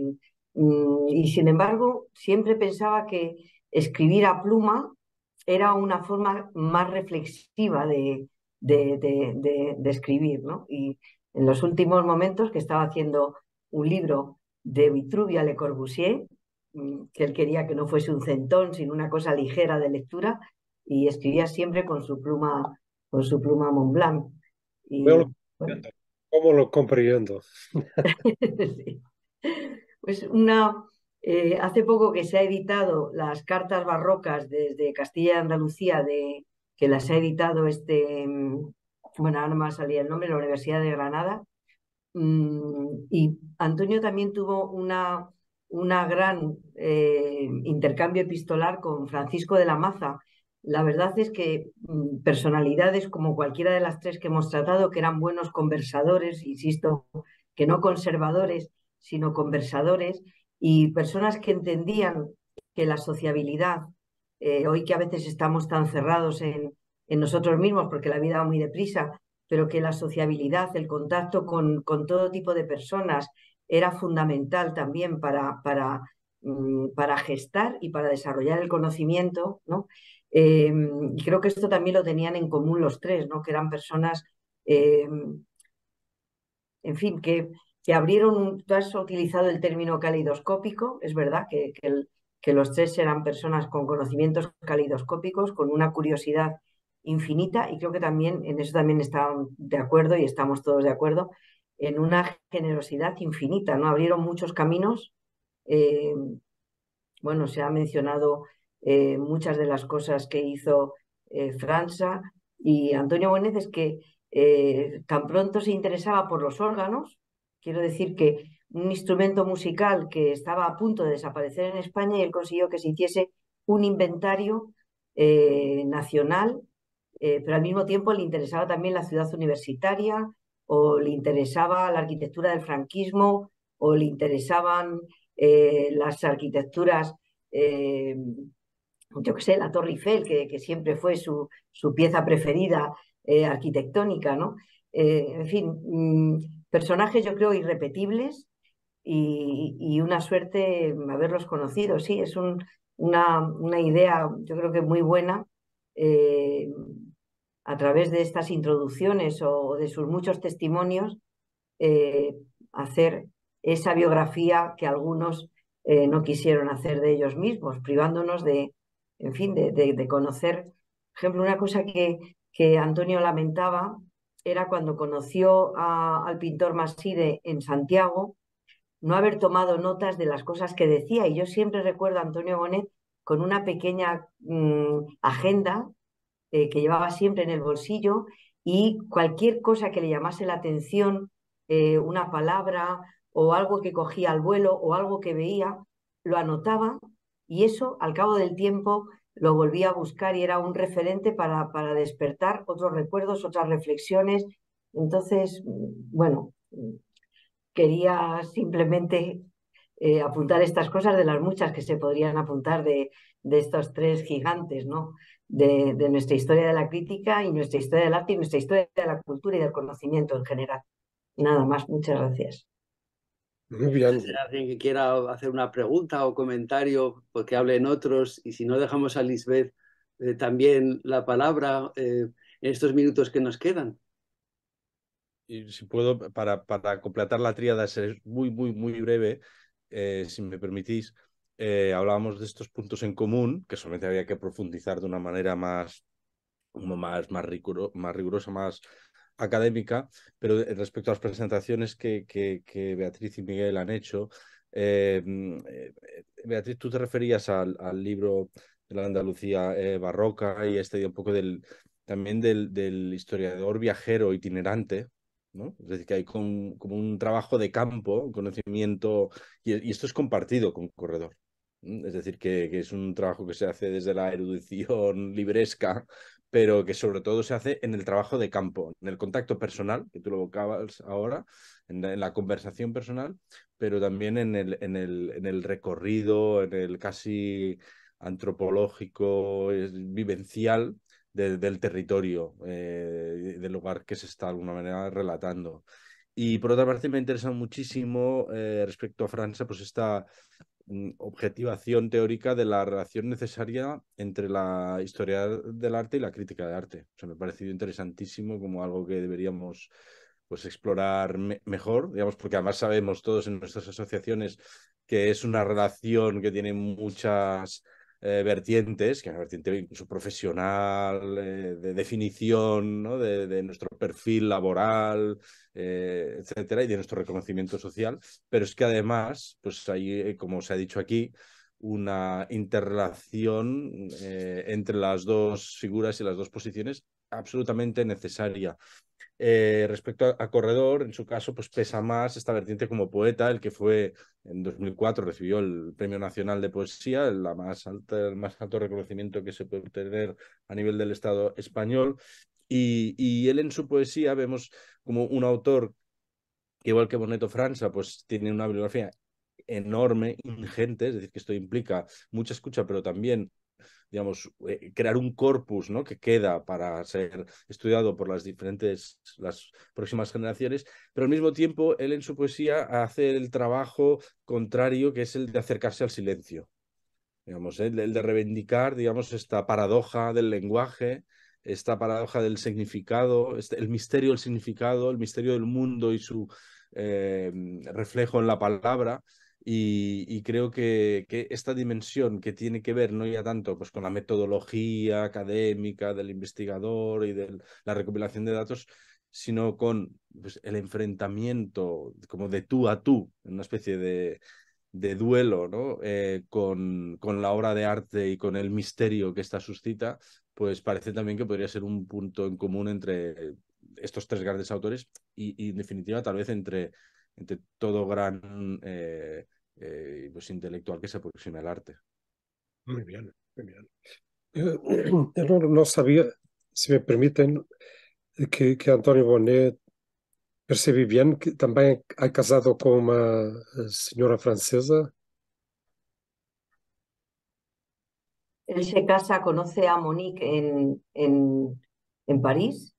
Mm, y sin embargo, siempre pensaba que escribir a pluma era una forma más reflexiva de, de, escribir. ¿no? Y en los últimos momentos que estaba haciendo un libro de Vitruvia Le Corbusier, mm, que él quería que no fuese un centón, sino una cosa ligera de lectura, y escribía siempre con su pluma, con su pluma Montblanc. Y, ¿Cómo lo comprendo? Pues una, eh, hace poco que se ha editado las cartas barrocas desde Castilla y Andalucía, de, que las ha editado este, mm, bueno, ahora no me salía el nombre, la Universidad de Granada. Mm, y Antonio también tuvo una, gran eh, intercambio epistolar con Francisco de la Maza. La verdad es que mm, personalidades como cualquiera de las tres que hemos tratado, que eran buenos conversadores, insisto, que no conservadores, sino conversadores, y personas que entendían que la sociabilidad, eh, hoy que a veces estamos tan cerrados en, nosotros mismos porque la vida va muy deprisa, pero que la sociabilidad, el contacto con, todo tipo de personas era fundamental también para, para, mm, para gestar y para desarrollar el conocimiento, ¿no? Em, creo que esto también lo tenían en común los tres, ¿no? Que eran personas, em, en fin, que, que abrieron, tú has utilizado el término caleidoscópico, es verdad que, los tres eran personas con conocimientos caleidoscópicos, con una curiosidad infinita y creo que también en eso también estaban de acuerdo y estamos todos de acuerdo en una generosidad infinita, ¿no? Abrieron muchos caminos. Eh, bueno, se ha mencionado eh, muchas de las cosas que hizo eh, Franza y Antonio Buenez es que tan pronto se interesaba por los órganos, Quiero decir que un instrumento musical que estaba a punto de desaparecer en España y él consiguió que se hiciese un inventario eh, nacional, eh, pero al mismo tiempo le interesaba también la ciudad universitaria o le interesaba la arquitectura del franquismo o le interesaban eh, las arquitecturas, yo qué sé, la Torre Eiffel, que, siempre fue su, su pieza preferida arquitectónica, ¿no? en fin, mm, personajes yo creo irrepetibles y, una suerte haberlos conocido, sí, es una, una, idea yo creo que muy buena eh, a través de estas introducciones o de sus muchos testimonios, eh, hacer esa biografía que algunos eh, no quisieron hacer de ellos mismos, privándonos de, en fin, de, conocer. Por ejemplo, una cosa que, que Antonio lamentaba era cuando conoció al pintor Maside en Santiago, no haber tomado notas de las cosas que decía. Y yo siempre recuerdo a Antonio Bonet con una pequeña mm, agenda eh, que llevaba siempre en el bolsillo y cualquier cosa que le llamase la atención, eh, una palabra o algo que cogía al vuelo o algo que veía, lo anotaba y eso al cabo del tiempo lo volví a buscar y era un referente para, para despertar otros recuerdos, otras reflexiones. Entonces, mm, bueno, mm, quería simplemente eh, apuntar estas cosas de las muchas que se podrían apuntar de, de estos tres gigantes, ¿no? De, de, nuestra historia de la crítica y nuestra historia del arte y nuestra historia de la cultura y del conocimiento en general. Nada más, muchas gracias. Muy Si alguien que quiera hacer una pregunta o comentario, porque pues hablen otros, y si no dejamos a Lisbeth eh, también la palabra eh, en estos minutos que nos quedan. Y si puedo, para, para completar la tríada, ser muy, muy, muy breve, eh, si me permitís, hablábamos de estos puntos en común, que solamente había que profundizar de una manera más, más, más, rigurosa, más académica, pero eh, respecto a las presentaciones que, que, Beatriz y Miguel han hecho, eh, mm, eh, Beatriz, tú te referías al, libro de la Andalucía barroca y este un poco del, también del, historiador viajero itinerante, ¿no? Es decir, que hay como, un trabajo de campo, conocimiento, y, esto es compartido con Corredor. Es decir, que, es un trabajo que se hace desde la erudición libresca, pero que sobre todo se hace en el trabajo de campo, en el contacto personal, que tú lo evocabas ahora, en la, conversación personal, pero también en el, en el, en el recorrido, en el casi antropológico, vivencial del territorio, eh, del lugar que se está de alguna manera relatando. Y por otra parte me interesa muchísimo eh, respecto a Francia, pues esta Mm, objetivación teórica de la relación necesaria entre la historia del arte y la crítica de arte. me ha parecido interesantísimo como algo que deberíamos pues explorar mejor, digamos, porque además sabemos todos en nuestras asociaciones que es una relación que tiene muchas eh, vertientes, que es una vertiente incluso profesional, eh, de definición de, nuestro perfil laboral, eh, etcétera, y de nuestro reconocimiento social, pero es que además, pues hay, como se ha dicho aquí, una interrelación entre las dos figuras y las dos posiciones absolutamente necesaria. Eh, respecto a, Corredor, en su caso, pues pesa más esta vertiente como poeta, el que fue en 2004 recibió el Premio Nacional de Poesía, la más el más alto reconocimiento que se puede obtener a nivel del Estado español. Y, él en su poesía vemos como un autor igual que Boneto Franza, pues tiene una bibliografía enorme, ingente, es decir, que esto implica mucha escucha, pero también digamos, eh, crear un corpus ¿no? que queda para ser estudiado por las diferentes, las próximas generaciones, pero al mismo tiempo él en su poesía hace el trabajo contrario, que es el de acercarse al silencio, digamos, el de reivindicar, digamos, esta paradoja del lenguaje, esta paradoja del significado, este, el misterio del significado, el misterio del mundo y su eh, reflejo en la palabra, y, creo que, esta dimensión que tiene que ver no ya tanto pues, con la metodología académica del investigador y de la recopilación de datos, sino con pues, el enfrentamiento como de tú a tú, una especie de, duelo ¿no? Eh, con, con, la obra de arte y con el misterio que esta suscita, pues parece también que podría ser un punto en común entre estos tres grandes autores y, y en definitiva tal vez entre entre todo gran eh, eh, pues, intelectual que se aproxima al arte. Muy bien, muy bien. Eh, no, sabía, si me permiten, que, que Antonio Bonet percibe bien que también ha casado con una señora francesa. Él se casa, conoce a Monique en, en, en París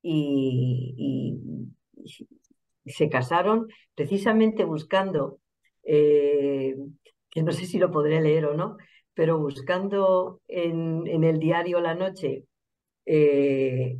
y, y, se casaron precisamente buscando, eh, que no sé si lo podré leer o no, pero buscando en, el diario La Noche eh,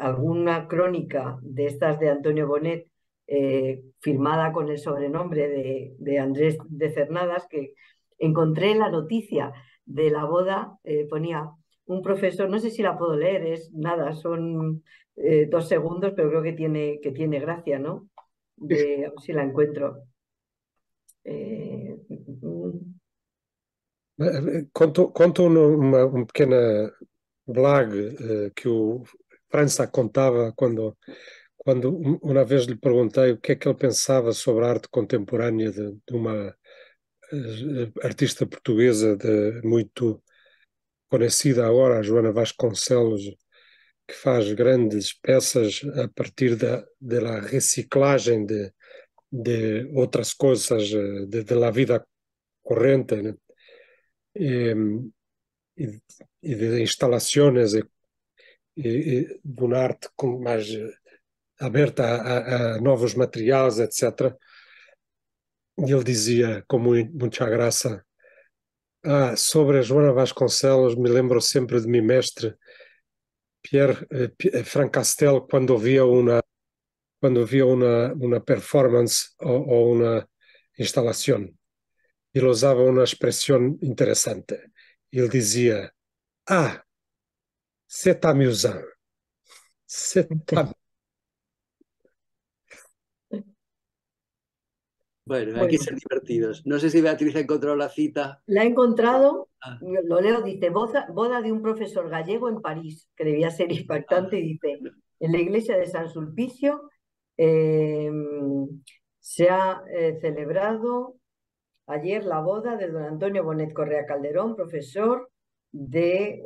alguna crónica de estas de Antonio Bonet, eh, firmada con el sobrenombre de, de, Andrés de Cernadas, que encontré la noticia de la boda, ponía un profesor, no sé si la puedo leer, es nada, son eh, dos segundos, pero creo que tiene, que tiene gracia, ¿no? De, a ver si la encuentro. Eh... Mm, eh conto, conto uma, pequena blague eh, que o França contava quando, quando uma vez lhe perguntei o que é que ele pensava sobre a arte contemporânea de, de uma eh, artista portuguesa de, muito conhecida agora, a Joana Vasconcelos, que faz grandes peças a partir da, da reciclagem de, de outras coisas eh, de, de la vida corrente né? e, e, de instalações e, e, de uma arte mais eh, aberta a, a novos materiais, etc. E ele dizia com muita graça ah, sobre a Joana Vasconcelos, me lembro sempre de mim mestre, Pierre, eh, eh Frank Castel, quando via uma quando via uma uma performance ou uma instalação ele usava uma expressão interessante ele dizia ah, c'est amusant, c'est amusant. Bueno, hay que ser divertidos. No sé si Beatriz ha encontrado la cita. La ha encontrado, ah. lo leo, dice, boda, de un profesor gallego en París, que debía ser impactante, y ah. dice, en la iglesia de San Sulpicio eh, se ha eh, celebrado ayer la boda de don Antonio Bonet Correa Calderón, profesor de,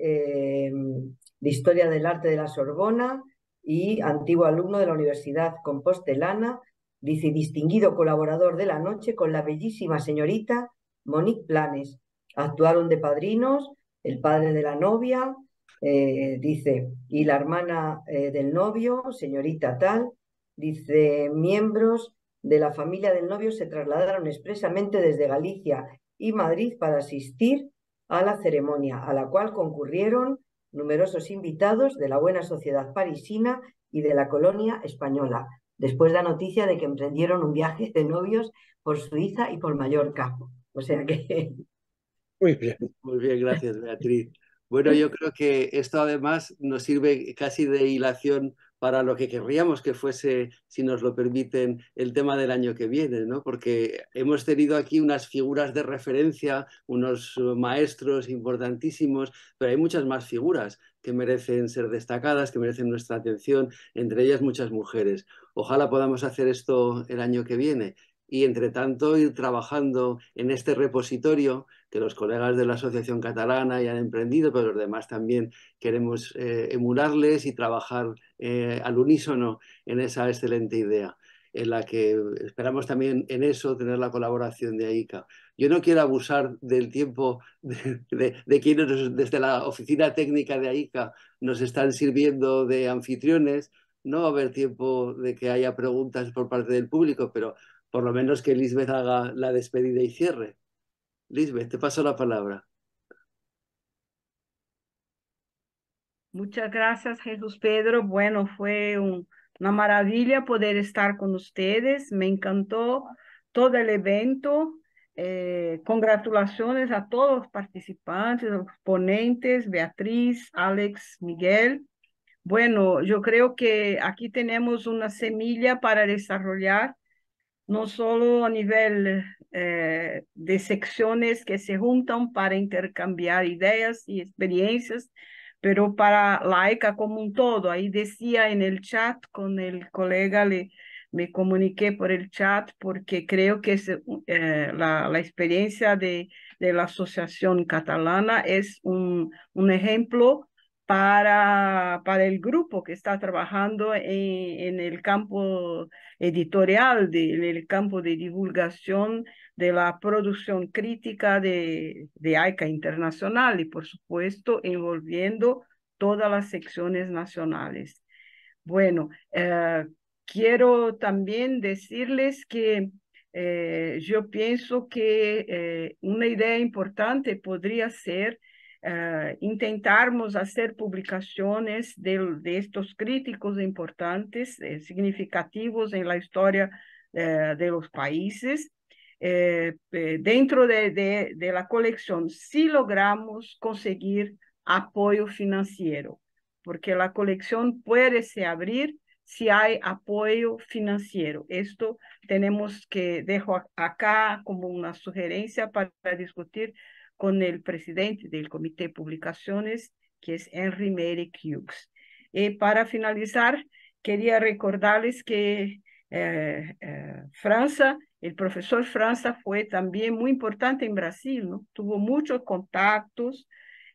eh, de Historia del Arte de la Sorbona y antiguo alumno de la Universidad Compostelana dice distinguido colaborador de la noche con la bellísima señorita Monique Planes. Actuaron de padrinos el padre de la novia, eh, dice, y la hermana eh, del novio, señorita tal, dice, miembros de la familia del novio se trasladaron expresamente desde Galicia y Madrid para asistir a la ceremonia, a la cual concurrieron numerosos invitados de la buena sociedad parisina y de la colonia española después da noticia de que emprendieron un viaje de novios por Suiza y por Mallorca. O sea que... Muy bien, muy bien, gracias Beatriz. Bueno, yo creo que esto además nos sirve casi de hilación para lo que querríamos que fuese, si nos lo permiten, el tema del año que viene, ¿no? Porque hemos tenido aquí unas figuras de referencia, unos maestros importantísimos, pero hay muchas más figuras que merecen ser destacadas, que merecen nuestra atención, entre ellas muchas mujeres. Ojalá podamos hacer esto el año que viene y entre tanto ir trabajando en este repositorio que los colegas de la Asociación Catalana ya han emprendido, pero los demás también queremos eh, emularles y trabajar eh, al unísono en esa excelente idea, en la que esperamos también en eso tener la colaboración de AICA. Yo no quiero abusar del tiempo de quienes desde la oficina técnica de AICA nos están sirviendo de anfitriones, no va a haber tiempo de que haya preguntas por parte del público, pero por lo menos que Lisbeth haga la despedida y cierre. Lisbeth, te paso la palabra. Muchas gracias, Jesús Pedro. Bueno, fue una maravilla poder estar con ustedes. Me encantó todo el evento. Eh, congratulaciones a todos los participantes, los ponentes, Beatriz, Alex, Miguel. Bueno, yo creo que aquí tenemos una semilla para desarrollar, no solo a nivel eh, de secciones que se juntan para intercambiar ideas y experiencias, pero para la ECA como un todo. Ahí decía en el chat con el colega, me comuniqué por el chat porque creo que eh, la, experiencia de, la Asociación Catalana es un, un ejemplo para, para el grupo que está trabajando en, el campo editorial, de, en el campo de divulgación de la producción crítica de, de AICA Internacional y, por supuesto, envolviendo todas las secciones nacionales. Bueno, eh, quiero también decirles que eh, yo pienso que eh, una idea importante podría ser eh, intentarmos hacer publicaciones de, estos críticos importantes, eh, significativos en la historia eh, de los países. dentro de, la colección, si logramos conseguir apoyo financiero, porque la colección puede se abrir si hay apoyo financiero. Esto tenemos que, dejo acá como una sugerencia para discutir con el presidente del Comité de Publicaciones, que es Henry Merrick Hughes. Y eh, para finalizar, quería recordarles que eh, eh el profesor Franza fue también muy importante en Brasil, ¿no? tuvo muchos contactos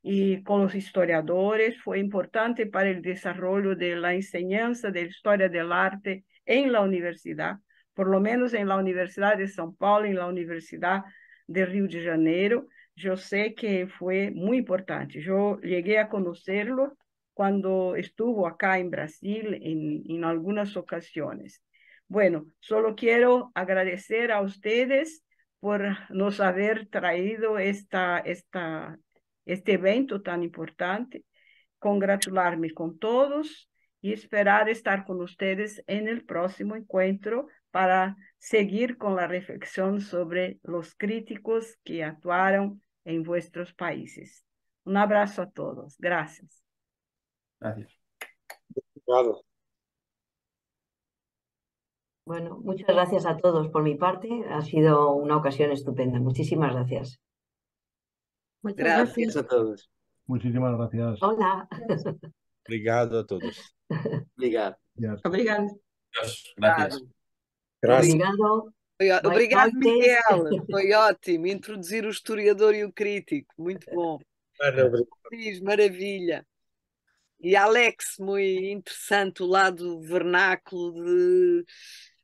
y con los historiadores, fue importante para el desarrollo de la enseñanza de la historia del arte en la universidad, por lo menos en la Universidad de São Paulo, en la Universidad de Río de Janeiro, yo sé que fue muy importante. Yo llegué a conocerlo cuando estuvo acá en Brasil en, en algunas ocasiones. Bueno, solo quiero agradecer a ustedes por nos haber traído esta, esta, este evento tan importante, congratularme con todos y esperar estar con ustedes en el próximo encuentro para seguir con la reflexión sobre los críticos que actuaron en vuestros países. Un abrazo a todos. Gracias. Gracias. Bueno, muchas gracias a todos por mi parte. Ha sido una ocasión estupenda. Muchísimas gracias. Muchas gracias, a todos. Muchísimas gracias. Hola. Obrigado a todos. Obrigado. Gracias. Gracias. obrigado, Miguel. Foi ótimo introduzir o historiador e o crítico. Muito bom. Maravilha. Ah, maravilha. E Alex, muito interessante o lado vernáculo de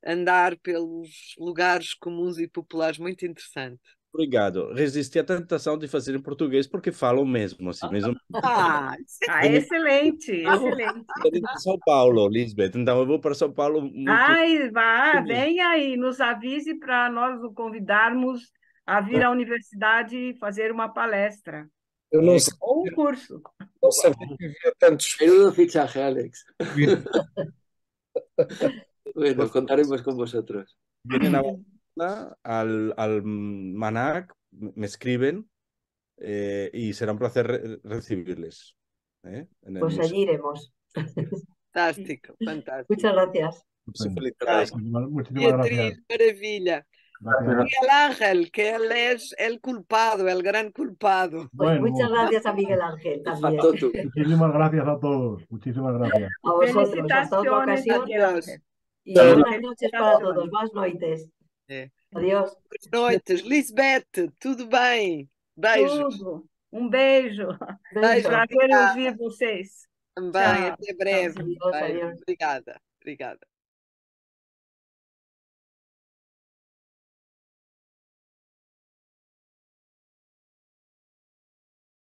andar pelos lugares comuns e populares, muito interessante obrigado. Resisti à tentação de fazer em português porque falo mesmo, assim mesmo. Ah, ah excelente, excelente. Eu é São Paulo, Lisbeth, então eu vou para São Paulo. Muito... Ai, vá, vem aí, nos avise para nós o convidarmos a vir à tá. universidade e fazer uma palestra. Eu não sei. Ou um curso. Não sabia que havia tantos. Menudo a Alex. bueno, contaremos com vosotros. Vienen a al, al Manac, me escriben eh, y será un placer recibirles. ¿eh? pues allí iremos. Fantástico, fantástico. Muchas gracias. Pues Beatriz, maravilla. Miguel Ángel, que él es el culpado, el gran culpado. Pues muchas gracias a Miguel Ángel también. Muchísimas gracias a todos. Muchísimas gracias. A vosotros, a ocasión. Y buenas noches para todos. buenas noches É. Adeus. Boas noites. Lisbeth, tudo bem? Beijos. Tudo. Um beijo. Beijo. Prazer ouvir vocês. Também. Até breve. Tchau, Obrigada. Obrigada.